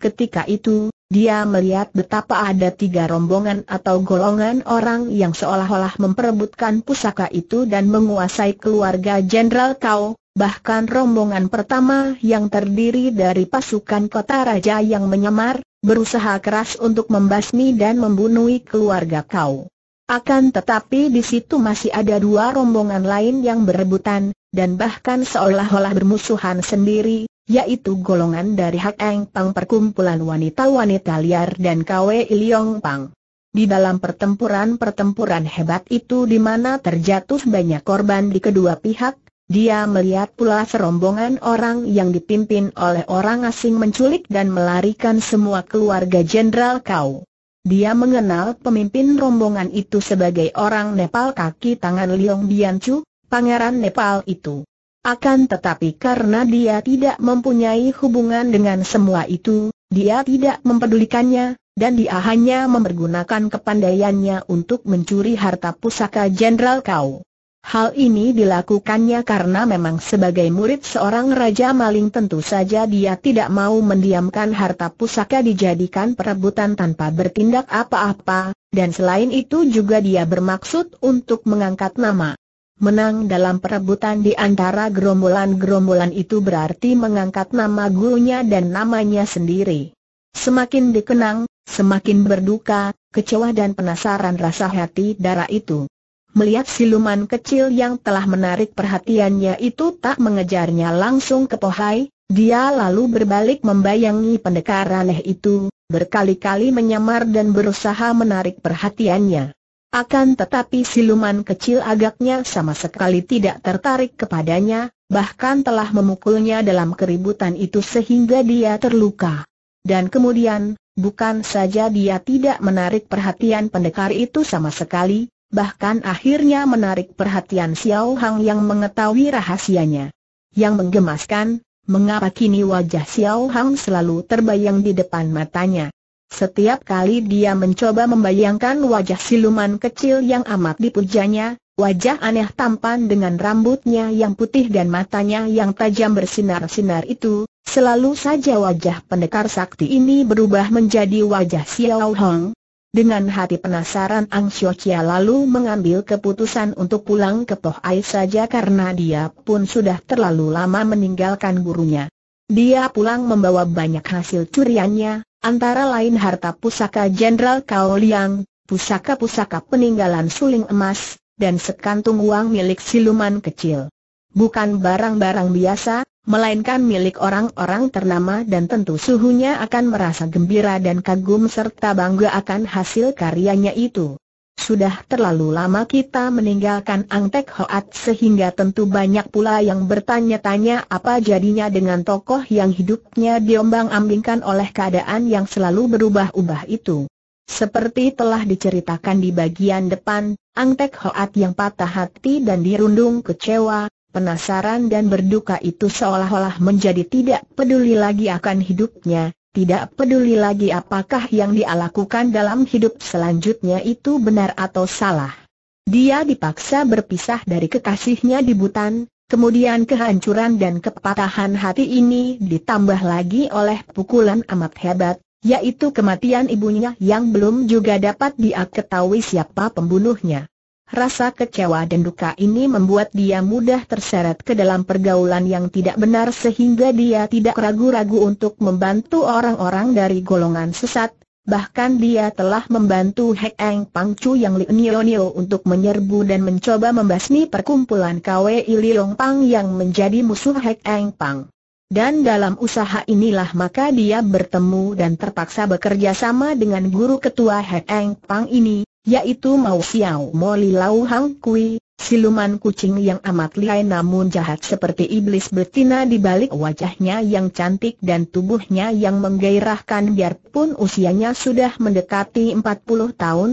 Ketika itu, dia melihat betapa ada tiga rombongan atau golongan orang yang seolah-olah memperebutkan pusaka itu dan menguasai keluarga Jenderal Kau, Bahkan rombongan pertama yang terdiri dari pasukan kota raja yang menyamar, berusaha keras untuk membasmi dan membunuh keluarga kau. Akan tetapi di situ masih ada dua rombongan lain yang berebutan, dan bahkan seolah-olah bermusuhan sendiri, yaitu golongan dari Hak Eng Pang perkumpulan wanita-wanita liar dan Kwe Iliong Pang. Di dalam pertempuran-pertempuran hebat itu di mana terjatuh banyak korban di kedua pihak, dia melihat pula serombongan orang yang dipimpin oleh orang asing menculik dan melarikan semua keluarga Jenderal Kau. Dia mengenal pemimpin rombongan itu sebagai orang Nepal kaki tangan Liong Biancu, pangeran Nepal itu. Akan tetapi karena dia tidak mempunyai hubungan dengan semua itu, dia tidak mempedulikannya, dan dia hanya mempergunakan kepandaiannya untuk mencuri harta pusaka Jenderal Kau. Hal ini dilakukannya karena memang sebagai murid seorang raja maling tentu saja dia tidak mau mendiamkan harta pusaka dijadikan perebutan tanpa bertindak apa-apa, dan selain itu juga dia bermaksud untuk mengangkat nama. Menang dalam perebutan di antara gerombolan-gerombolan itu berarti mengangkat nama gurunya dan namanya sendiri. Semakin dikenang, semakin berduka, kecewa dan penasaran rasa hati darah itu. Melihat siluman kecil yang telah menarik perhatiannya itu tak mengejarnya langsung ke Pohai, dia lalu berbalik membayangi pendekar aneh itu, berkali-kali menyamar dan berusaha menarik perhatiannya. Akan tetapi siluman kecil agaknya sama sekali tidak tertarik kepadanya, bahkan telah memukulnya dalam keributan itu sehingga dia terluka. Dan kemudian, bukan saja dia tidak menarik perhatian pendekar itu sama sekali, bahkan akhirnya menarik perhatian Xiao Hang yang mengetahui rahasianya. Yang menggemaskan, mengapa kini wajah Xiao Hang selalu terbayang di depan matanya. Setiap kali dia mencoba membayangkan wajah siluman kecil yang amat dipujanya, wajah aneh tampan dengan rambutnya yang putih dan matanya yang tajam bersinar-sinar itu, selalu saja wajah pendekar sakti ini berubah menjadi wajah Xiao Hang. Dengan hati penasaran Ang Sio lalu mengambil keputusan untuk pulang ke Toh Ai saja karena dia pun sudah terlalu lama meninggalkan gurunya. Dia pulang membawa banyak hasil curiannya, antara lain harta pusaka Jenderal Kao Liang, pusaka-pusaka peninggalan suling emas, dan sekantung uang milik siluman kecil. Bukan barang-barang biasa, melainkan milik orang-orang ternama dan tentu suhunya akan merasa gembira dan kagum serta bangga akan hasil karyanya itu. Sudah terlalu lama kita meninggalkan Angtek Hoat sehingga tentu banyak pula yang bertanya-tanya apa jadinya dengan tokoh yang hidupnya diombang-ambingkan oleh keadaan yang selalu berubah-ubah itu. Seperti telah diceritakan di bagian depan, Angtek Hoat yang patah hati dan dirundung kecewa, Penasaran dan berduka itu seolah-olah menjadi tidak peduli lagi akan hidupnya, tidak peduli lagi apakah yang dia lakukan dalam hidup selanjutnya itu benar atau salah. Dia dipaksa berpisah dari kekasihnya di Butan, kemudian kehancuran dan kepatahan hati ini ditambah lagi oleh pukulan amat hebat, yaitu kematian ibunya yang belum juga dapat dia ketahui siapa pembunuhnya. Rasa kecewa dan duka ini membuat dia mudah terseret ke dalam pergaulan yang tidak benar sehingga dia tidak ragu-ragu untuk membantu orang-orang dari golongan sesat, bahkan dia telah membantu Hek Eng Pangcu yang Li Nio untuk menyerbu dan mencoba membasmi perkumpulan KWI Liong Pang yang menjadi musuh Hek Eng Pang. Dan dalam usaha inilah maka dia bertemu dan terpaksa bekerja sama dengan guru ketua Hek Eng Pang ini, yaitu Mao Xiao Mo Li Lau Hang Kui, siluman kucing yang amat lihai namun jahat seperti iblis betina di balik wajahnya yang cantik dan tubuhnya yang menggairahkan biarpun usianya sudah mendekati 40 tahun.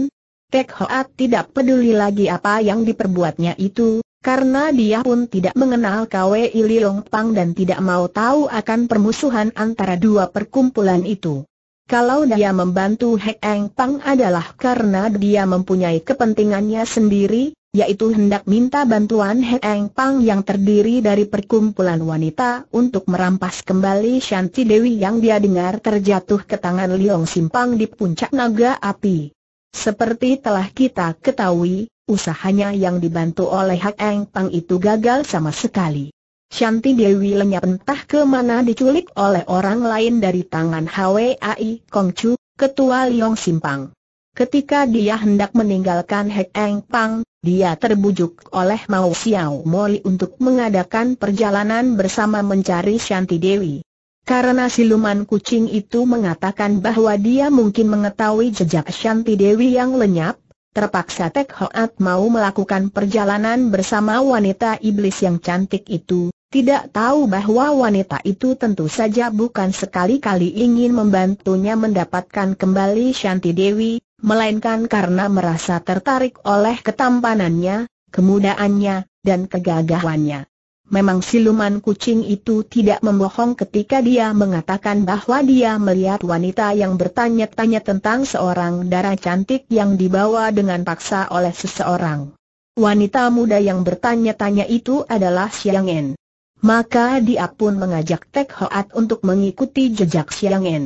Tek Hoat tidak peduli lagi apa yang diperbuatnya itu, karena dia pun tidak mengenal Kwe Iliong Pang dan tidak mau tahu akan permusuhan antara dua perkumpulan itu. Kalau dia membantu Hek Eng Pang adalah karena dia mempunyai kepentingannya sendiri, yaitu hendak minta bantuan Hek Eng Pang yang terdiri dari perkumpulan wanita untuk merampas kembali Shanti Dewi yang dia dengar terjatuh ke tangan Liong Simpang di puncak naga api. Seperti telah kita ketahui, usahanya yang dibantu oleh Hek Eng Pang itu gagal sama sekali. Shanti Dewi lenyap entah kemana diculik oleh orang lain dari tangan HWAI Chu, ketua Liong Simpang. Ketika dia hendak meninggalkan Hek Eng Pang, dia terbujuk oleh Mao Xiao Moli untuk mengadakan perjalanan bersama mencari Shanti Dewi. Karena siluman kucing itu mengatakan bahwa dia mungkin mengetahui jejak Shanti Dewi yang lenyap, Terpaksa Tek Hoat mau melakukan perjalanan bersama wanita iblis yang cantik itu, tidak tahu bahwa wanita itu tentu saja bukan sekali-kali ingin membantunya mendapatkan kembali Shanti Dewi, melainkan karena merasa tertarik oleh ketampanannya, kemudaannya, dan kegagahannya. Memang siluman kucing itu tidak membohong ketika dia mengatakan bahwa dia melihat wanita yang bertanya-tanya tentang seorang darah cantik yang dibawa dengan paksa oleh seseorang. Wanita muda yang bertanya-tanya itu adalah Xiang En. Maka dia pun mengajak Tek Hoat untuk mengikuti jejak Siang En.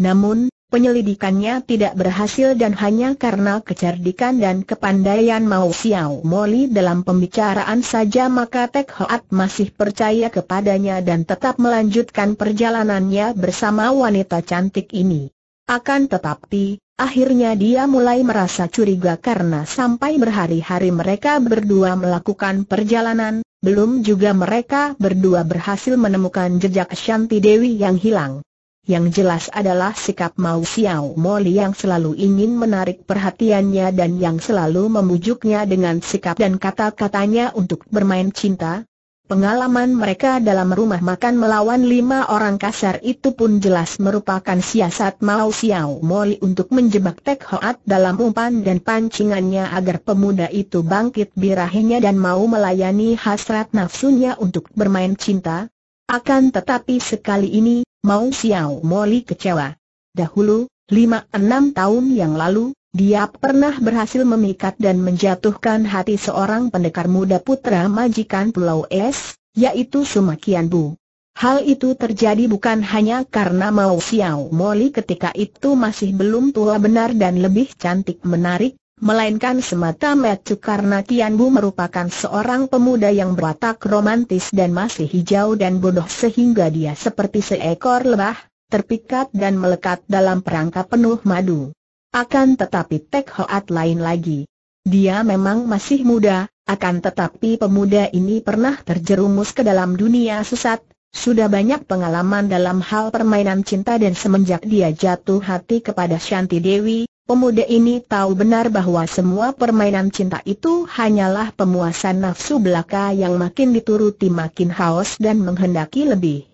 Namun, penyelidikannya tidak berhasil dan hanya karena kecerdikan dan kepandaian Mao Xiao Moli dalam pembicaraan saja maka Tek Hoat masih percaya kepadanya dan tetap melanjutkan perjalanannya bersama wanita cantik ini. Akan tetapi, akhirnya dia mulai merasa curiga karena sampai berhari-hari mereka berdua melakukan perjalanan, belum juga mereka berdua berhasil menemukan jejak Shanti Dewi yang hilang. Yang jelas adalah sikap Mao Xiao Moli yang selalu ingin menarik perhatiannya dan yang selalu memujuknya dengan sikap dan kata-katanya untuk bermain cinta, Pengalaman mereka dalam rumah makan melawan lima orang kasar itu pun jelas merupakan siasat Mao Xiao Moli untuk menjebak Tek Hoat dalam umpan dan pancingannya agar pemuda itu bangkit birahinya dan mau melayani hasrat nafsunya untuk bermain cinta. Akan tetapi sekali ini, Mao Xiao Moli kecewa. Dahulu, lima enam tahun yang lalu, dia pernah berhasil memikat dan menjatuhkan hati seorang pendekar muda putra majikan Pulau Es, yaitu Sumakian Bu. Hal itu terjadi bukan hanya karena Mao Xiao Moli ketika itu masih belum tua benar dan lebih cantik menarik, melainkan semata-mata karena Tian Bu merupakan seorang pemuda yang berwatak romantis dan masih hijau dan bodoh sehingga dia seperti seekor lebah, terpikat dan melekat dalam perangkap penuh madu. Akan tetapi Tek Hoat lain lagi. Dia memang masih muda, akan tetapi pemuda ini pernah terjerumus ke dalam dunia sesat, sudah banyak pengalaman dalam hal permainan cinta dan semenjak dia jatuh hati kepada Shanti Dewi, pemuda ini tahu benar bahwa semua permainan cinta itu hanyalah pemuasan nafsu belaka yang makin dituruti makin haus dan menghendaki lebih.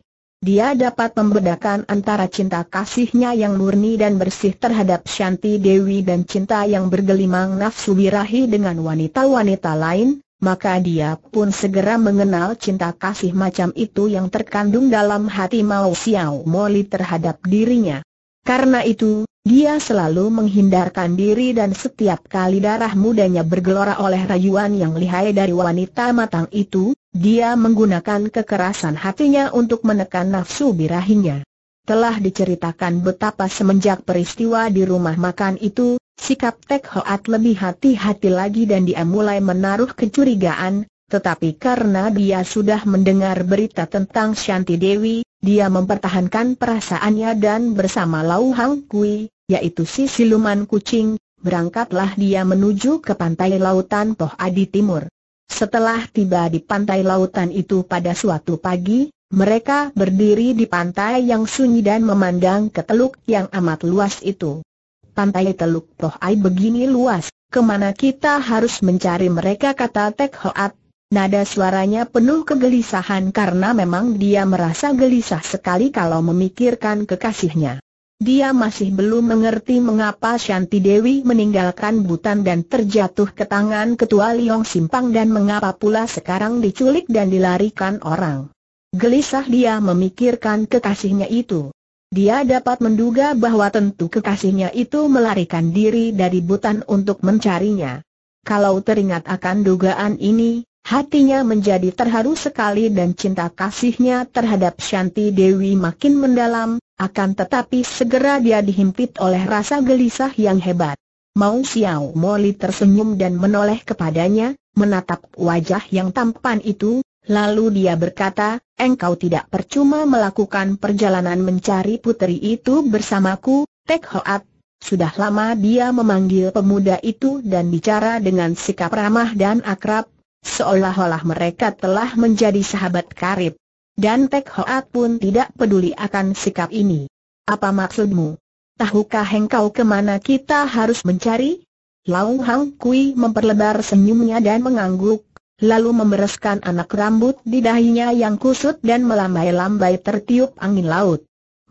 Dia dapat membedakan antara cinta kasihnya yang murni dan bersih terhadap Shanti Dewi dan cinta yang bergelimang nafsu birahi dengan wanita-wanita lain, maka dia pun segera mengenal cinta kasih macam itu yang terkandung dalam hati Mao Xiao Moli terhadap dirinya. Karena itu, dia selalu menghindarkan diri dan setiap kali darah mudanya bergelora oleh rayuan yang lihai dari wanita matang itu, dia menggunakan kekerasan hatinya untuk menekan nafsu birahinya. Telah diceritakan betapa semenjak peristiwa di rumah makan itu, sikap Tek Hoat lebih hati-hati lagi dan dia mulai menaruh kecurigaan, tetapi karena dia sudah mendengar berita tentang Shanti Dewi, dia mempertahankan perasaannya dan bersama Lau Hang Kui, yaitu si siluman kucing, berangkatlah dia menuju ke pantai lautan Toh Adi Timur. Setelah tiba di pantai lautan itu pada suatu pagi, mereka berdiri di pantai yang sunyi dan memandang ke teluk yang amat luas itu. Pantai teluk Toh Ai begini luas, kemana kita harus mencari mereka kata Tek Hoat. Nada suaranya penuh kegelisahan karena memang dia merasa gelisah sekali kalau memikirkan kekasihnya. Dia masih belum mengerti mengapa Shanti Dewi meninggalkan Butan dan terjatuh ke tangan ketua Liong Simpang dan mengapa pula sekarang diculik dan dilarikan orang. Gelisah dia memikirkan kekasihnya itu. Dia dapat menduga bahwa tentu kekasihnya itu melarikan diri dari Butan untuk mencarinya. Kalau teringat akan dugaan ini, hatinya menjadi terharu sekali dan cinta kasihnya terhadap Shanti Dewi makin mendalam, akan tetapi segera dia dihimpit oleh rasa gelisah yang hebat. Mau Xiao Moli tersenyum dan menoleh kepadanya, menatap wajah yang tampan itu, lalu dia berkata, engkau tidak percuma melakukan perjalanan mencari puteri itu bersamaku, Tek Hoat. Sudah lama dia memanggil pemuda itu dan bicara dengan sikap ramah dan akrab, seolah-olah mereka telah menjadi sahabat karib. Dan Pek Hoat pun tidak peduli akan sikap ini. Apa maksudmu? Tahukah engkau kemana kita harus mencari? Lau Hang Kui memperlebar senyumnya dan mengangguk, lalu membereskan anak rambut di dahinya yang kusut dan melambai-lambai tertiup angin laut.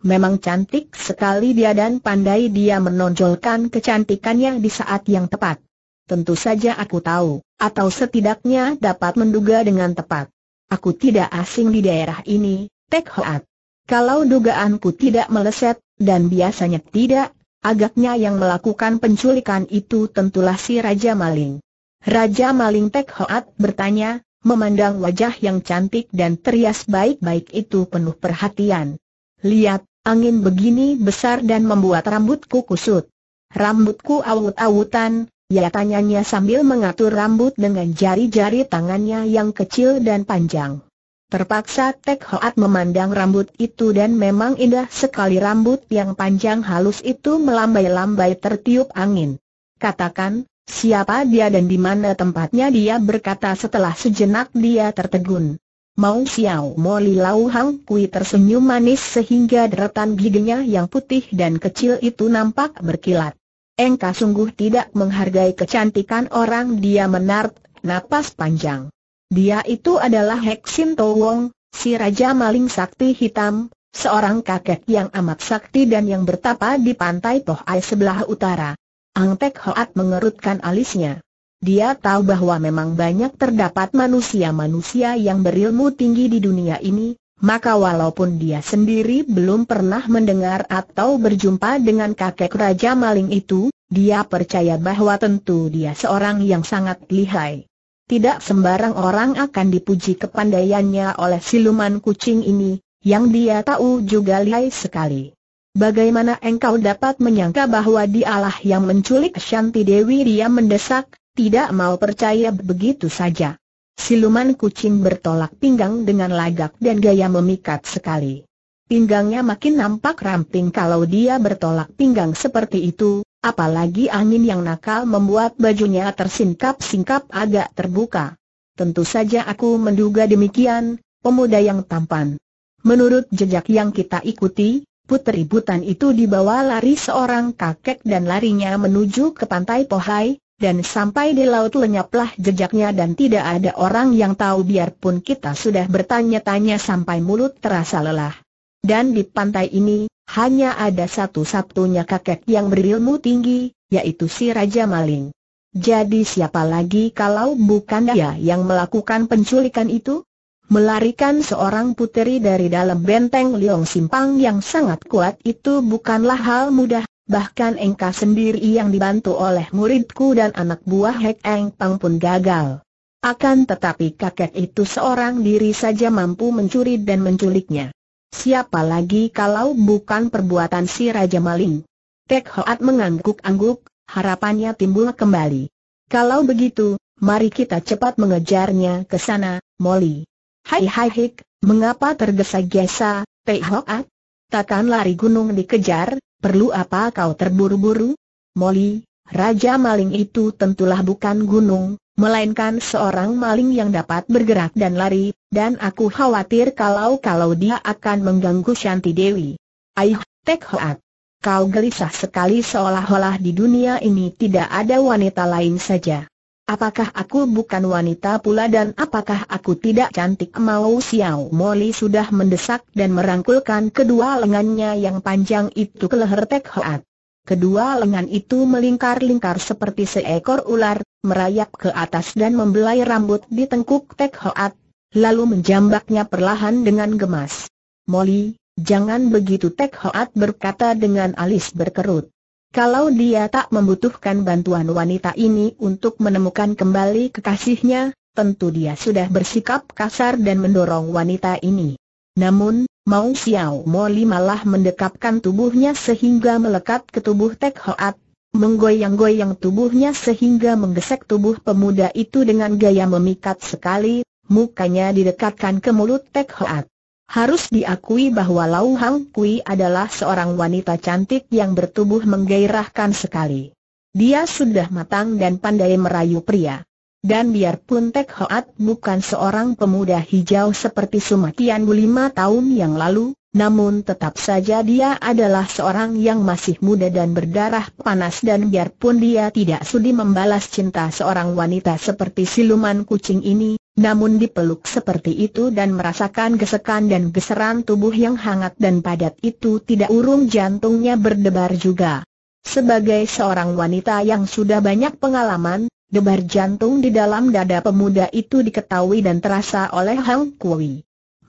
Memang cantik sekali dia dan pandai dia menonjolkan kecantikannya di saat yang tepat. Tentu saja aku tahu, atau setidaknya dapat menduga dengan tepat. Aku tidak asing di daerah ini, Tek Hoat. Kalau dugaanku tidak meleset, dan biasanya tidak, agaknya yang melakukan penculikan itu tentulah si Raja Maling. Raja Maling Tek Hoat bertanya, memandang wajah yang cantik dan terias baik-baik itu penuh perhatian. Lihat, angin begini besar dan membuat rambutku kusut. Rambutku awut-awutan, Ya tanyanya sambil mengatur rambut dengan jari-jari tangannya yang kecil dan panjang. Terpaksa Tek Hoat memandang rambut itu dan memang indah sekali rambut yang panjang halus itu melambai-lambai tertiup angin. Katakan, siapa dia dan di mana tempatnya dia berkata setelah sejenak dia tertegun. Mau Xiao Moli Lau Hang Kui tersenyum manis sehingga deretan giginya yang putih dan kecil itu nampak berkilat. Engkau sungguh tidak menghargai kecantikan orang dia menarik napas panjang. Dia itu adalah Heksin Towong, si Raja Maling Sakti Hitam, seorang kakek yang amat sakti dan yang bertapa di pantai Toh Tohai sebelah utara. Ang Tek Hoat mengerutkan alisnya. Dia tahu bahwa memang banyak terdapat manusia-manusia yang berilmu tinggi di dunia ini, maka walaupun dia sendiri belum pernah mendengar atau berjumpa dengan kakek Raja Maling itu, dia percaya bahwa tentu dia seorang yang sangat lihai. Tidak sembarang orang akan dipuji kepandaiannya oleh siluman kucing ini, yang dia tahu juga lihai sekali. Bagaimana engkau dapat menyangka bahwa dialah yang menculik Shanti Dewi dia mendesak, tidak mau percaya begitu saja. Siluman kucing bertolak pinggang dengan lagak dan gaya memikat sekali. Pinggangnya makin nampak ramping kalau dia bertolak pinggang seperti itu, apalagi angin yang nakal membuat bajunya tersingkap-singkap agak terbuka. Tentu saja aku menduga demikian, pemuda yang tampan. Menurut jejak yang kita ikuti, putri butan itu dibawa lari seorang kakek dan larinya menuju ke pantai Pohai, dan sampai di laut lenyaplah jejaknya dan tidak ada orang yang tahu biarpun kita sudah bertanya-tanya sampai mulut terasa lelah. Dan di pantai ini, hanya ada satu-satunya kakek yang berilmu tinggi, yaitu si Raja Maling. Jadi siapa lagi kalau bukan dia yang melakukan penculikan itu? Melarikan seorang puteri dari dalam benteng Liong Simpang yang sangat kuat itu bukanlah hal mudah, bahkan engkau sendiri yang dibantu oleh muridku dan anak buah Hek Eng Pang pun gagal. Akan tetapi kakek itu seorang diri saja mampu mencuri dan menculiknya. Siapa lagi kalau bukan perbuatan si Raja Maling? Tek Hoat mengangguk-angguk, harapannya timbul kembali. Kalau begitu, mari kita cepat mengejarnya ke sana, Molly. Hai hai hik, mengapa tergesa-gesa, Tek Hoat? Takkan lari gunung dikejar, Perlu apa kau terburu-buru? Molly, Raja Maling itu tentulah bukan gunung, melainkan seorang maling yang dapat bergerak dan lari, dan aku khawatir kalau-kalau dia akan mengganggu Shanti Dewi. Aih, Tek Hoat. Kau gelisah sekali seolah-olah di dunia ini tidak ada wanita lain saja. Apakah aku bukan wanita pula dan apakah aku tidak cantik mau Xiao Molly sudah mendesak dan merangkulkan kedua lengannya yang panjang itu ke leher Tek Hoat. Kedua lengan itu melingkar-lingkar seperti seekor ular, merayap ke atas dan membelai rambut di tengkuk Tek Hoat, lalu menjambaknya perlahan dengan gemas. Molly, jangan begitu Tek Hoat berkata dengan alis berkerut. Kalau dia tak membutuhkan bantuan wanita ini untuk menemukan kembali kekasihnya, tentu dia sudah bersikap kasar dan mendorong wanita ini. Namun, Mau Xiao Moli malah mendekapkan tubuhnya sehingga melekat ke tubuh Tek Hoat, menggoyang-goyang tubuhnya sehingga menggesek tubuh pemuda itu dengan gaya memikat sekali, mukanya didekatkan ke mulut Tek Hoat. Harus diakui bahwa Lau Hang Kui adalah seorang wanita cantik yang bertubuh menggairahkan sekali. Dia sudah matang dan pandai merayu pria. Dan biarpun Tek Hoat bukan seorang pemuda hijau seperti Sumatian lima tahun yang lalu, namun tetap saja dia adalah seorang yang masih muda dan berdarah panas dan biarpun dia tidak sudi membalas cinta seorang wanita seperti siluman kucing ini, namun dipeluk seperti itu dan merasakan gesekan dan geseran tubuh yang hangat dan padat itu tidak urung jantungnya berdebar juga. Sebagai seorang wanita yang sudah banyak pengalaman, debar jantung di dalam dada pemuda itu diketahui dan terasa oleh Hang Kui.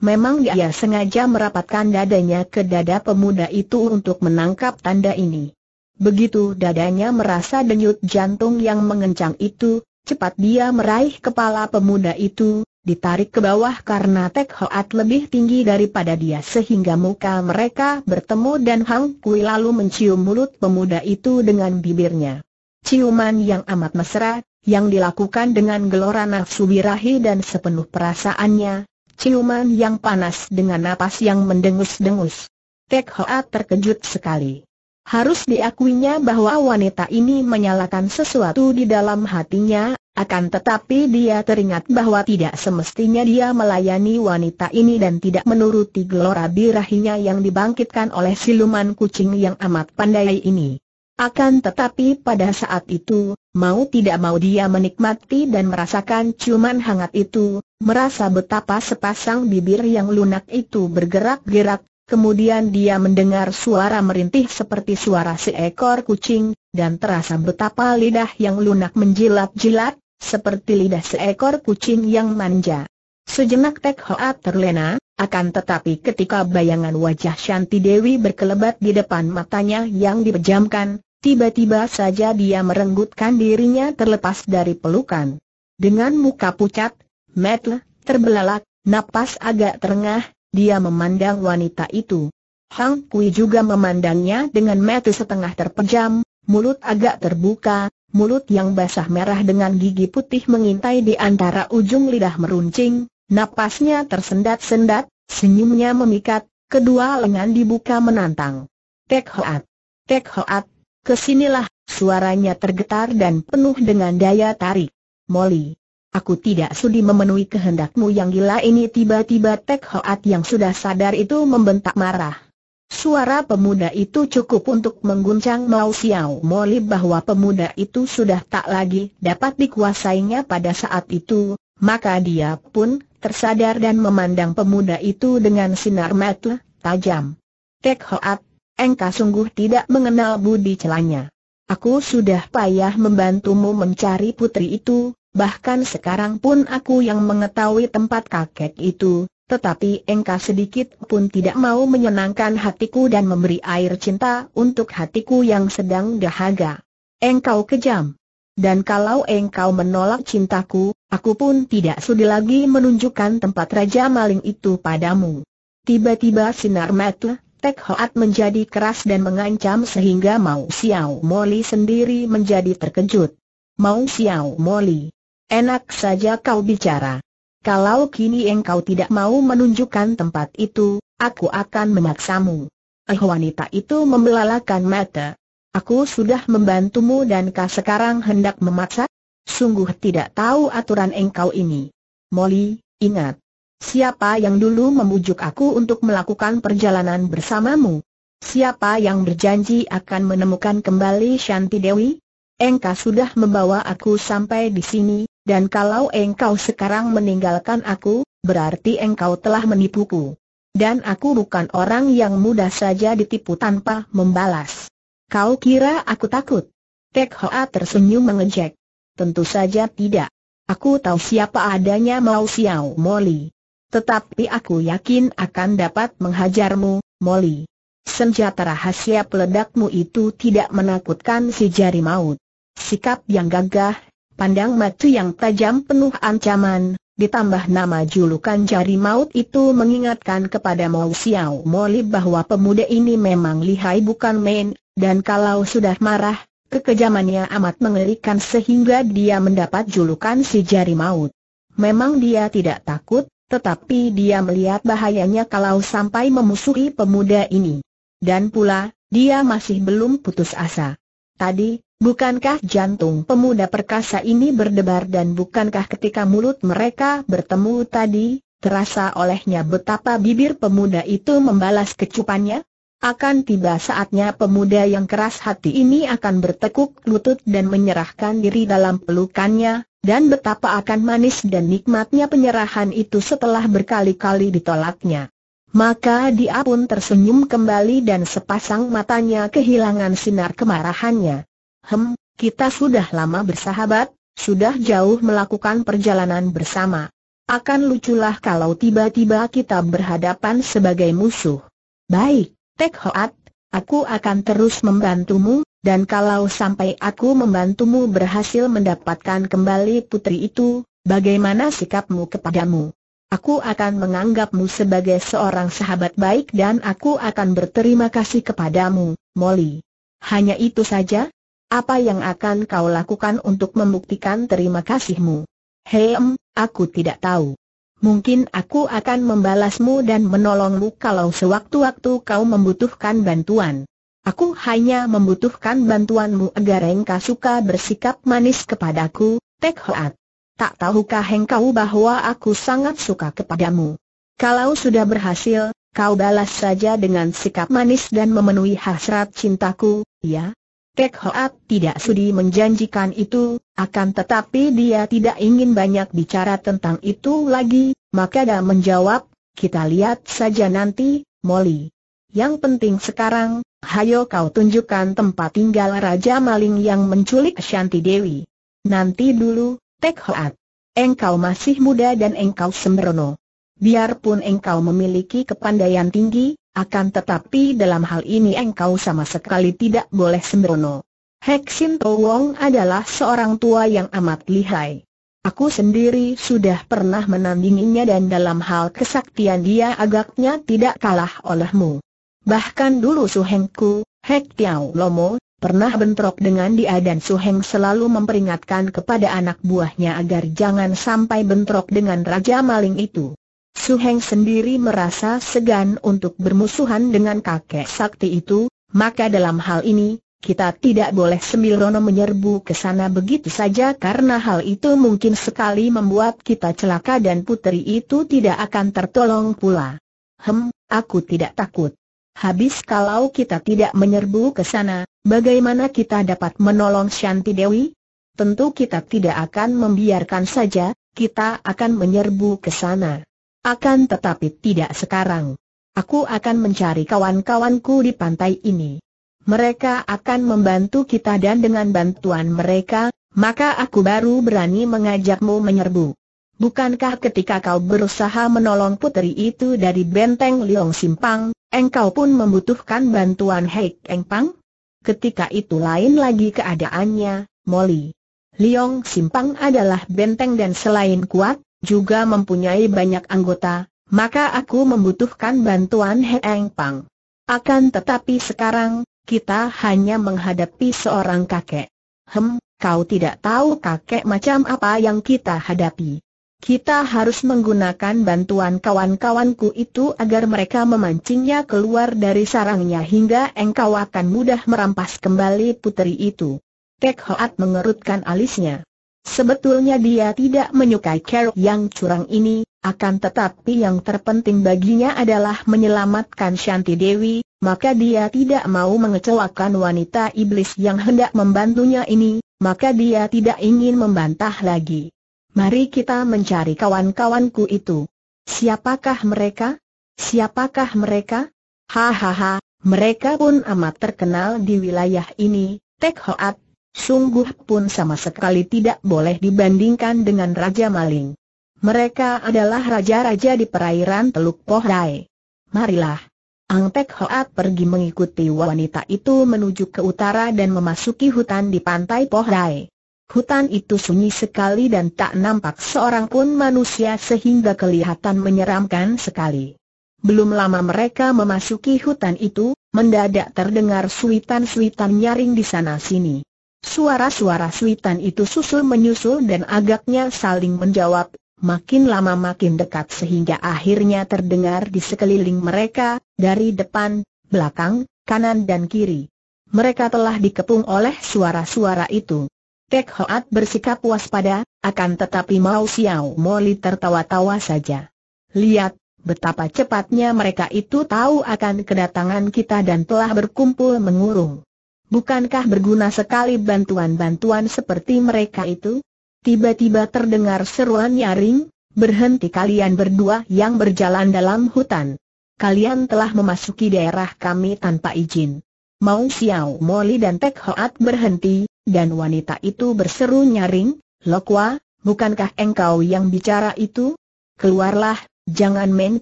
Memang dia sengaja merapatkan dadanya ke dada pemuda itu untuk menangkap tanda ini. Begitu dadanya merasa denyut jantung yang mengencang itu, Cepat dia meraih kepala pemuda itu, ditarik ke bawah karena Tek Hoat lebih tinggi daripada dia sehingga muka mereka bertemu dan Hang Kui lalu mencium mulut pemuda itu dengan bibirnya. Ciuman yang amat mesra, yang dilakukan dengan gelora nafsu birahi dan sepenuh perasaannya, ciuman yang panas dengan napas yang mendengus-dengus. Tek Hoat terkejut sekali. Harus diakuinya bahwa wanita ini menyalakan sesuatu di dalam hatinya, akan tetapi dia teringat bahwa tidak semestinya dia melayani wanita ini dan tidak menuruti gelora birahinya yang dibangkitkan oleh siluman kucing yang amat pandai ini. Akan tetapi pada saat itu, mau tidak mau dia menikmati dan merasakan ciuman hangat itu, merasa betapa sepasang bibir yang lunak itu bergerak-gerak, Kemudian dia mendengar suara merintih seperti suara seekor kucing, dan terasa betapa lidah yang lunak menjilat-jilat, seperti lidah seekor kucing yang manja. Sejenak Tek Hoa terlena, akan tetapi ketika bayangan wajah Shanti Dewi berkelebat di depan matanya yang dipejamkan, tiba-tiba saja dia merenggutkan dirinya terlepas dari pelukan. Dengan muka pucat, metle, terbelalak, napas agak terengah, dia memandang wanita itu. Hang Kui juga memandangnya dengan mata setengah terpejam, mulut agak terbuka, mulut yang basah merah dengan gigi putih mengintai di antara ujung lidah meruncing, napasnya tersendat-sendat, senyumnya memikat, kedua lengan dibuka menantang. Tek Hoat! Tek Hoat! Kesinilah, suaranya tergetar dan penuh dengan daya tarik. Molly! Aku tidak sudi memenuhi kehendakmu yang gila ini tiba-tiba Tek Hoat yang sudah sadar itu membentak marah. Suara pemuda itu cukup untuk mengguncang Mao Xiao Moli bahwa pemuda itu sudah tak lagi dapat dikuasainya pada saat itu, maka dia pun tersadar dan memandang pemuda itu dengan sinar mata tajam. Tek Hoat, engkau sungguh tidak mengenal budi celanya. Aku sudah payah membantumu mencari putri itu, bahkan sekarang pun aku yang mengetahui tempat kakek itu, tetapi engkau sedikit pun tidak mau menyenangkan hatiku dan memberi air cinta untuk hatiku yang sedang dahaga. Engkau kejam. Dan kalau engkau menolak cintaku, aku pun tidak sudi lagi menunjukkan tempat raja maling itu padamu. Tiba-tiba sinar mata Tek Hoat menjadi keras dan mengancam sehingga Mau Xiao Moli sendiri menjadi terkejut. Mau Xiao Moli, Enak saja kau bicara. Kalau kini engkau tidak mau menunjukkan tempat itu, aku akan memaksamu. Eh wanita itu membelalakan mata. Aku sudah membantumu dan kau sekarang hendak memaksa? Sungguh tidak tahu aturan engkau ini. Molly, ingat. Siapa yang dulu membujuk aku untuk melakukan perjalanan bersamamu? Siapa yang berjanji akan menemukan kembali Shanti Dewi? Engkau sudah membawa aku sampai di sini, dan kalau engkau sekarang meninggalkan aku, berarti engkau telah menipuku. Dan aku bukan orang yang mudah saja ditipu tanpa membalas. Kau kira aku takut? Tek Hoa tersenyum mengejek. Tentu saja tidak. Aku tahu siapa adanya mau Xiao Molly. Tetapi aku yakin akan dapat menghajarmu, Molly. Senjata rahasia peledakmu itu tidak menakutkan si jari maut. Sikap yang gagah Pandang mata yang tajam penuh ancaman, ditambah nama julukan jari maut itu mengingatkan kepada Mao Xiao Moli bahwa pemuda ini memang lihai bukan main, dan kalau sudah marah, kekejamannya amat mengerikan sehingga dia mendapat julukan si jari maut. Memang dia tidak takut, tetapi dia melihat bahayanya kalau sampai memusuhi pemuda ini. Dan pula, dia masih belum putus asa. Tadi, Bukankah jantung pemuda perkasa ini berdebar dan bukankah ketika mulut mereka bertemu tadi, terasa olehnya betapa bibir pemuda itu membalas kecupannya? Akan tiba saatnya pemuda yang keras hati ini akan bertekuk lutut dan menyerahkan diri dalam pelukannya, dan betapa akan manis dan nikmatnya penyerahan itu setelah berkali-kali ditolaknya. Maka dia pun tersenyum kembali dan sepasang matanya kehilangan sinar kemarahannya. Hem, kita sudah lama bersahabat, sudah jauh melakukan perjalanan bersama. Akan luculah kalau tiba-tiba kita berhadapan sebagai musuh. Baik, Tek Hoat, aku akan terus membantumu, dan kalau sampai aku membantumu berhasil mendapatkan kembali putri itu, bagaimana sikapmu kepadamu? Aku akan menganggapmu sebagai seorang sahabat baik dan aku akan berterima kasih kepadamu, Molly. Hanya itu saja? Apa yang akan kau lakukan untuk membuktikan terima kasihmu? Hem, aku tidak tahu. Mungkin aku akan membalasmu dan menolongmu kalau sewaktu-waktu kau membutuhkan bantuan. Aku hanya membutuhkan bantuanmu agar Engkau suka bersikap manis kepadaku, Tek Hoat. Tak tahukah engkau bahwa aku sangat suka kepadamu? Kalau sudah berhasil, kau balas saja dengan sikap manis dan memenuhi hasrat cintaku, ya? Tek Hoat tidak sudi menjanjikan itu, akan tetapi dia tidak ingin banyak bicara tentang itu lagi, maka dia menjawab, kita lihat saja nanti, Molly. Yang penting sekarang, hayo kau tunjukkan tempat tinggal Raja Maling yang menculik Shanti Dewi. Nanti dulu, Tek Hoat. Engkau masih muda dan engkau sembrono. Biarpun engkau memiliki kepandaian tinggi, akan tetapi dalam hal ini engkau sama sekali tidak boleh sembrono. Heksin Wong adalah seorang tua yang amat lihai. Aku sendiri sudah pernah menandinginya dan dalam hal kesaktian dia agaknya tidak kalah olehmu. Bahkan dulu Suhengku, Hek Tiao Lomo, pernah bentrok dengan dia dan Suheng selalu memperingatkan kepada anak buahnya agar jangan sampai bentrok dengan Raja Maling itu. Su Heng sendiri merasa segan untuk bermusuhan dengan kakek sakti itu, maka dalam hal ini, kita tidak boleh sembrono menyerbu ke sana begitu saja karena hal itu mungkin sekali membuat kita celaka dan putri itu tidak akan tertolong pula. Hem, aku tidak takut. Habis kalau kita tidak menyerbu ke sana, bagaimana kita dapat menolong Shanti Dewi? Tentu kita tidak akan membiarkan saja, kita akan menyerbu ke sana. Akan tetapi tidak sekarang. Aku akan mencari kawan-kawanku di pantai ini. Mereka akan membantu kita dan dengan bantuan mereka, maka aku baru berani mengajakmu menyerbu. Bukankah ketika kau berusaha menolong putri itu dari benteng Liong Simpang, engkau pun membutuhkan bantuan Hei Engpang? Ketika itu lain lagi keadaannya, Molly. Liong Simpang adalah benteng dan selain kuat, juga mempunyai banyak anggota, maka aku membutuhkan bantuan Heng Pang. Akan tetapi sekarang, kita hanya menghadapi seorang kakek. Hem, kau tidak tahu kakek macam apa yang kita hadapi. Kita harus menggunakan bantuan kawan-kawanku itu agar mereka memancingnya keluar dari sarangnya hingga engkau akan mudah merampas kembali puteri itu. Tek Hoat mengerutkan alisnya. Sebetulnya dia tidak menyukai kerok yang curang ini, akan tetapi yang terpenting baginya adalah menyelamatkan Shanti Dewi, maka dia tidak mau mengecewakan wanita iblis yang hendak membantunya ini, maka dia tidak ingin membantah lagi. Mari kita mencari kawan-kawanku itu. Siapakah mereka? Siapakah mereka? Hahaha, mereka pun amat terkenal di wilayah ini, Tek Hoat sungguh pun sama sekali tidak boleh dibandingkan dengan Raja Maling. Mereka adalah raja-raja di perairan Teluk Pohrai. Marilah. Ang Pek Hoat pergi mengikuti wanita itu menuju ke utara dan memasuki hutan di pantai Pohrai. Hutan itu sunyi sekali dan tak nampak seorang pun manusia sehingga kelihatan menyeramkan sekali. Belum lama mereka memasuki hutan itu, mendadak terdengar suitan-suitan nyaring di sana-sini. Suara-suara suitan itu susul menyusul dan agaknya saling menjawab, makin lama makin dekat sehingga akhirnya terdengar di sekeliling mereka, dari depan, belakang, kanan dan kiri. Mereka telah dikepung oleh suara-suara itu. Tek Hoat bersikap waspada, akan tetapi Mao Xiao Moli tertawa-tawa saja. Lihat, betapa cepatnya mereka itu tahu akan kedatangan kita dan telah berkumpul mengurung. Bukankah berguna sekali bantuan-bantuan seperti mereka itu? Tiba-tiba terdengar seruan nyaring, berhenti kalian berdua yang berjalan dalam hutan. Kalian telah memasuki daerah kami tanpa izin. Mau Xiao Moli dan Tek Hoat berhenti, dan wanita itu berseru nyaring, Lokwa, bukankah engkau yang bicara itu? Keluarlah, jangan main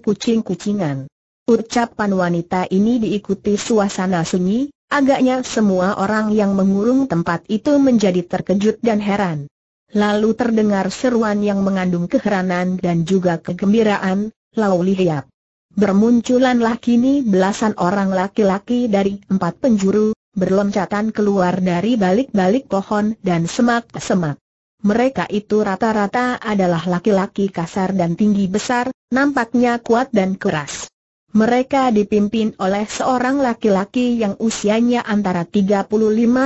kucing-kucingan. Ucapan wanita ini diikuti suasana sunyi, Agaknya semua orang yang mengurung tempat itu menjadi terkejut dan heran. Lalu terdengar seruan yang mengandung keheranan dan juga kegembiraan, Lau Lihiap. Bermunculanlah kini belasan orang laki-laki dari empat penjuru, berloncatan keluar dari balik-balik pohon dan semak-semak. Mereka itu rata-rata adalah laki-laki kasar dan tinggi besar, nampaknya kuat dan keras. Mereka dipimpin oleh seorang laki-laki yang usianya antara 35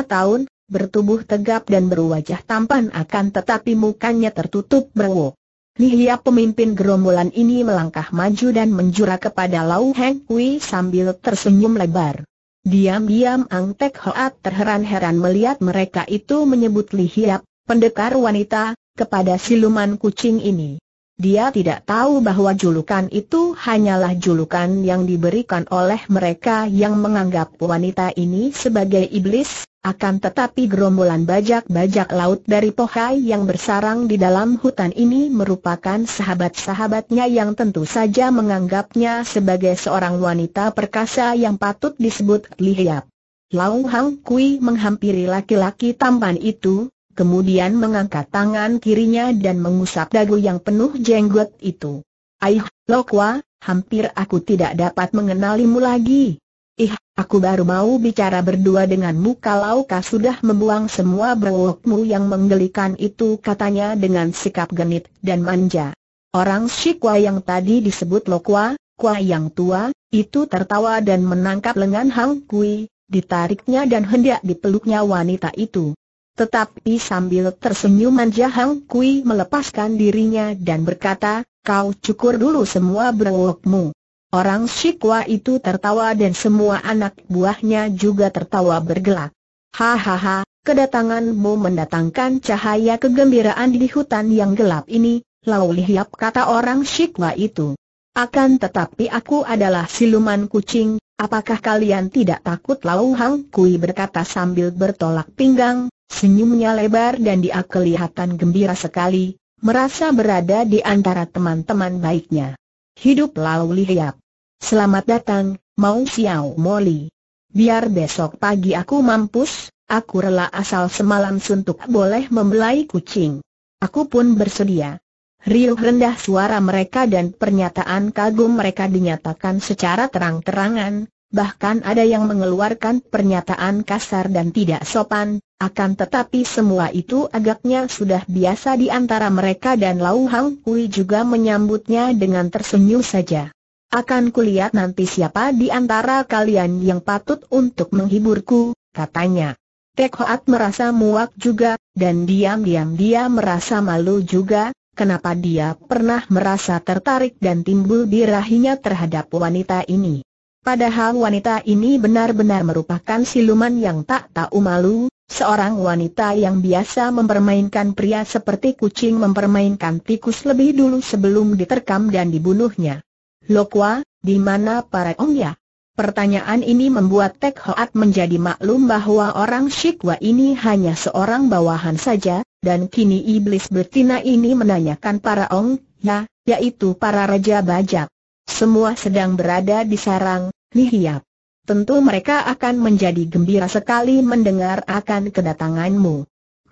tahun, bertubuh tegap dan berwajah tampan akan tetapi mukanya tertutup berwo. Lihia pemimpin gerombolan ini melangkah maju dan menjura kepada Lau Heng Kui sambil tersenyum lebar. Diam-diam Ang Tek Hoat terheran-heran melihat mereka itu menyebut Lihiap, pendekar wanita, kepada siluman kucing ini. Dia tidak tahu bahwa julukan itu hanyalah julukan yang diberikan oleh mereka yang menganggap wanita ini sebagai iblis, akan tetapi gerombolan bajak-bajak laut dari Pohai yang bersarang di dalam hutan ini merupakan sahabat-sahabatnya yang tentu saja menganggapnya sebagai seorang wanita perkasa yang patut disebut lihiap. Lau Hang Kui menghampiri laki-laki tampan itu, kemudian mengangkat tangan kirinya dan mengusap dagu yang penuh jenggot itu. Aih, Lokwa, hampir aku tidak dapat mengenalimu lagi. Ih, aku baru mau bicara berdua denganmu kalau kau sudah membuang semua bewokmu yang menggelikan itu katanya dengan sikap genit dan manja. Orang Shikwa yang tadi disebut Lokwa, Kwa yang tua, itu tertawa dan menangkap lengan Hang Kui, ditariknya dan hendak dipeluknya wanita itu. Tetapi sambil tersenyum manja Hang Kui melepaskan dirinya dan berkata, kau cukur dulu semua berwokmu. Orang Shikwa itu tertawa dan semua anak buahnya juga tertawa bergelak. Hahaha, kedatanganmu mendatangkan cahaya kegembiraan di hutan yang gelap ini, Lau Lihiap kata orang Shikwa itu. Akan tetapi aku adalah siluman kucing, apakah kalian tidak takut Lau Hang Kui berkata sambil bertolak pinggang, Senyumnya lebar dan dia kelihatan gembira sekali, merasa berada di antara teman-teman baiknya. Hidup lalu lihat. Selamat datang, Mau Xiao Molly. Biar besok pagi aku mampus, aku rela asal semalam suntuk boleh membelai kucing. Aku pun bersedia. Riuh rendah suara mereka dan pernyataan kagum mereka dinyatakan secara terang-terangan, bahkan ada yang mengeluarkan pernyataan kasar dan tidak sopan, akan tetapi semua itu agaknya sudah biasa di antara mereka dan Lau Hang Hui juga menyambutnya dengan tersenyum saja. Akan kulihat nanti siapa di antara kalian yang patut untuk menghiburku, katanya. Tek Hoat merasa muak juga, dan diam-diam dia merasa malu juga, kenapa dia pernah merasa tertarik dan timbul birahinya terhadap wanita ini. Padahal wanita ini benar-benar merupakan siluman yang tak tahu malu, seorang wanita yang biasa mempermainkan pria seperti kucing mempermainkan tikus lebih dulu sebelum diterkam dan dibunuhnya. Lokwa, di mana para ongya? Pertanyaan ini membuat Tek Hoat menjadi maklum bahwa orang Shikwa ini hanya seorang bawahan saja, dan kini iblis betina ini menanyakan para ong ya, yaitu para raja bajak. Semua sedang berada di sarang, Hiap. Tentu mereka akan menjadi gembira sekali mendengar akan kedatanganmu.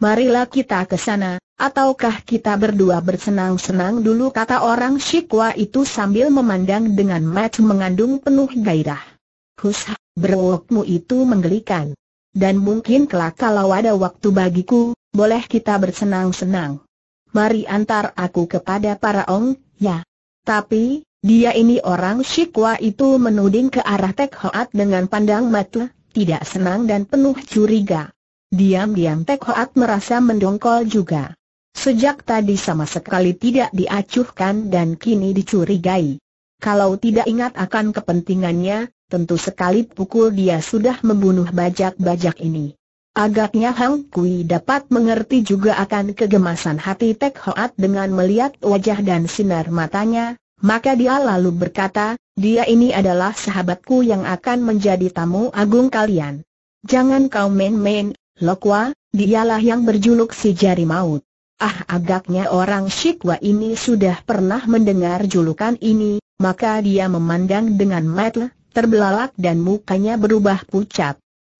Marilah kita ke sana, ataukah kita berdua bersenang-senang dulu kata orang Shikwa itu sambil memandang dengan mata mengandung penuh gairah. Husha, berwokmu itu menggelikan. Dan mungkin kelak kalau ada waktu bagiku, boleh kita bersenang-senang. Mari antar aku kepada para ong, ya. Tapi, dia ini orang Shikwa itu menuding ke arah Tek Hoat dengan pandang mata, tidak senang dan penuh curiga. Diam-diam Tek Hoat merasa mendongkol juga. Sejak tadi sama sekali tidak diacuhkan dan kini dicurigai. Kalau tidak ingat akan kepentingannya, tentu sekali pukul dia sudah membunuh bajak-bajak ini. Agaknya Hang Kui dapat mengerti juga akan kegemasan hati Tek Hoat dengan melihat wajah dan sinar matanya, maka dia lalu berkata, dia ini adalah sahabatku yang akan menjadi tamu agung kalian. Jangan kau main-main, Lokwa, dialah yang berjuluk si jari maut. Ah agaknya orang Shikwa ini sudah pernah mendengar julukan ini, maka dia memandang dengan metel, terbelalak dan mukanya berubah pucat.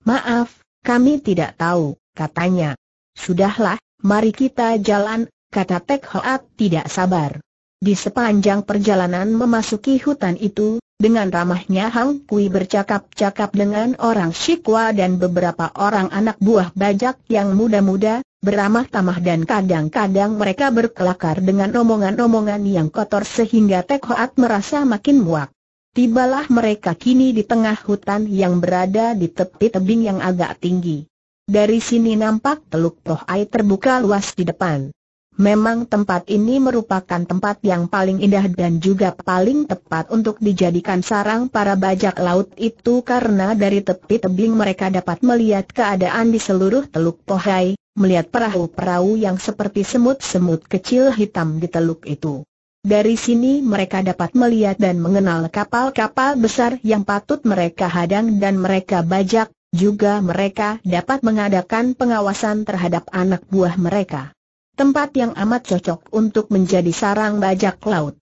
Maaf, kami tidak tahu, katanya. Sudahlah, mari kita jalan, kata Tek Hoat tidak sabar. Di sepanjang perjalanan memasuki hutan itu, dengan ramahnya Hang Kui bercakap-cakap dengan orang Shikwa dan beberapa orang anak buah bajak yang muda-muda, beramah tamah dan kadang-kadang mereka berkelakar dengan omongan-omongan yang kotor sehingga Tek Hoat merasa makin muak. Tibalah mereka kini di tengah hutan yang berada di tepi tebing yang agak tinggi. Dari sini nampak teluk Toh Prohai terbuka luas di depan. Memang tempat ini merupakan tempat yang paling indah dan juga paling tepat untuk dijadikan sarang para bajak laut itu karena dari tepi tebing mereka dapat melihat keadaan di seluruh Teluk Pohai, melihat perahu-perahu yang seperti semut-semut kecil hitam di teluk itu. Dari sini mereka dapat melihat dan mengenal kapal-kapal besar yang patut mereka hadang dan mereka bajak, juga mereka dapat mengadakan pengawasan terhadap anak buah mereka tempat yang amat cocok untuk menjadi sarang bajak laut.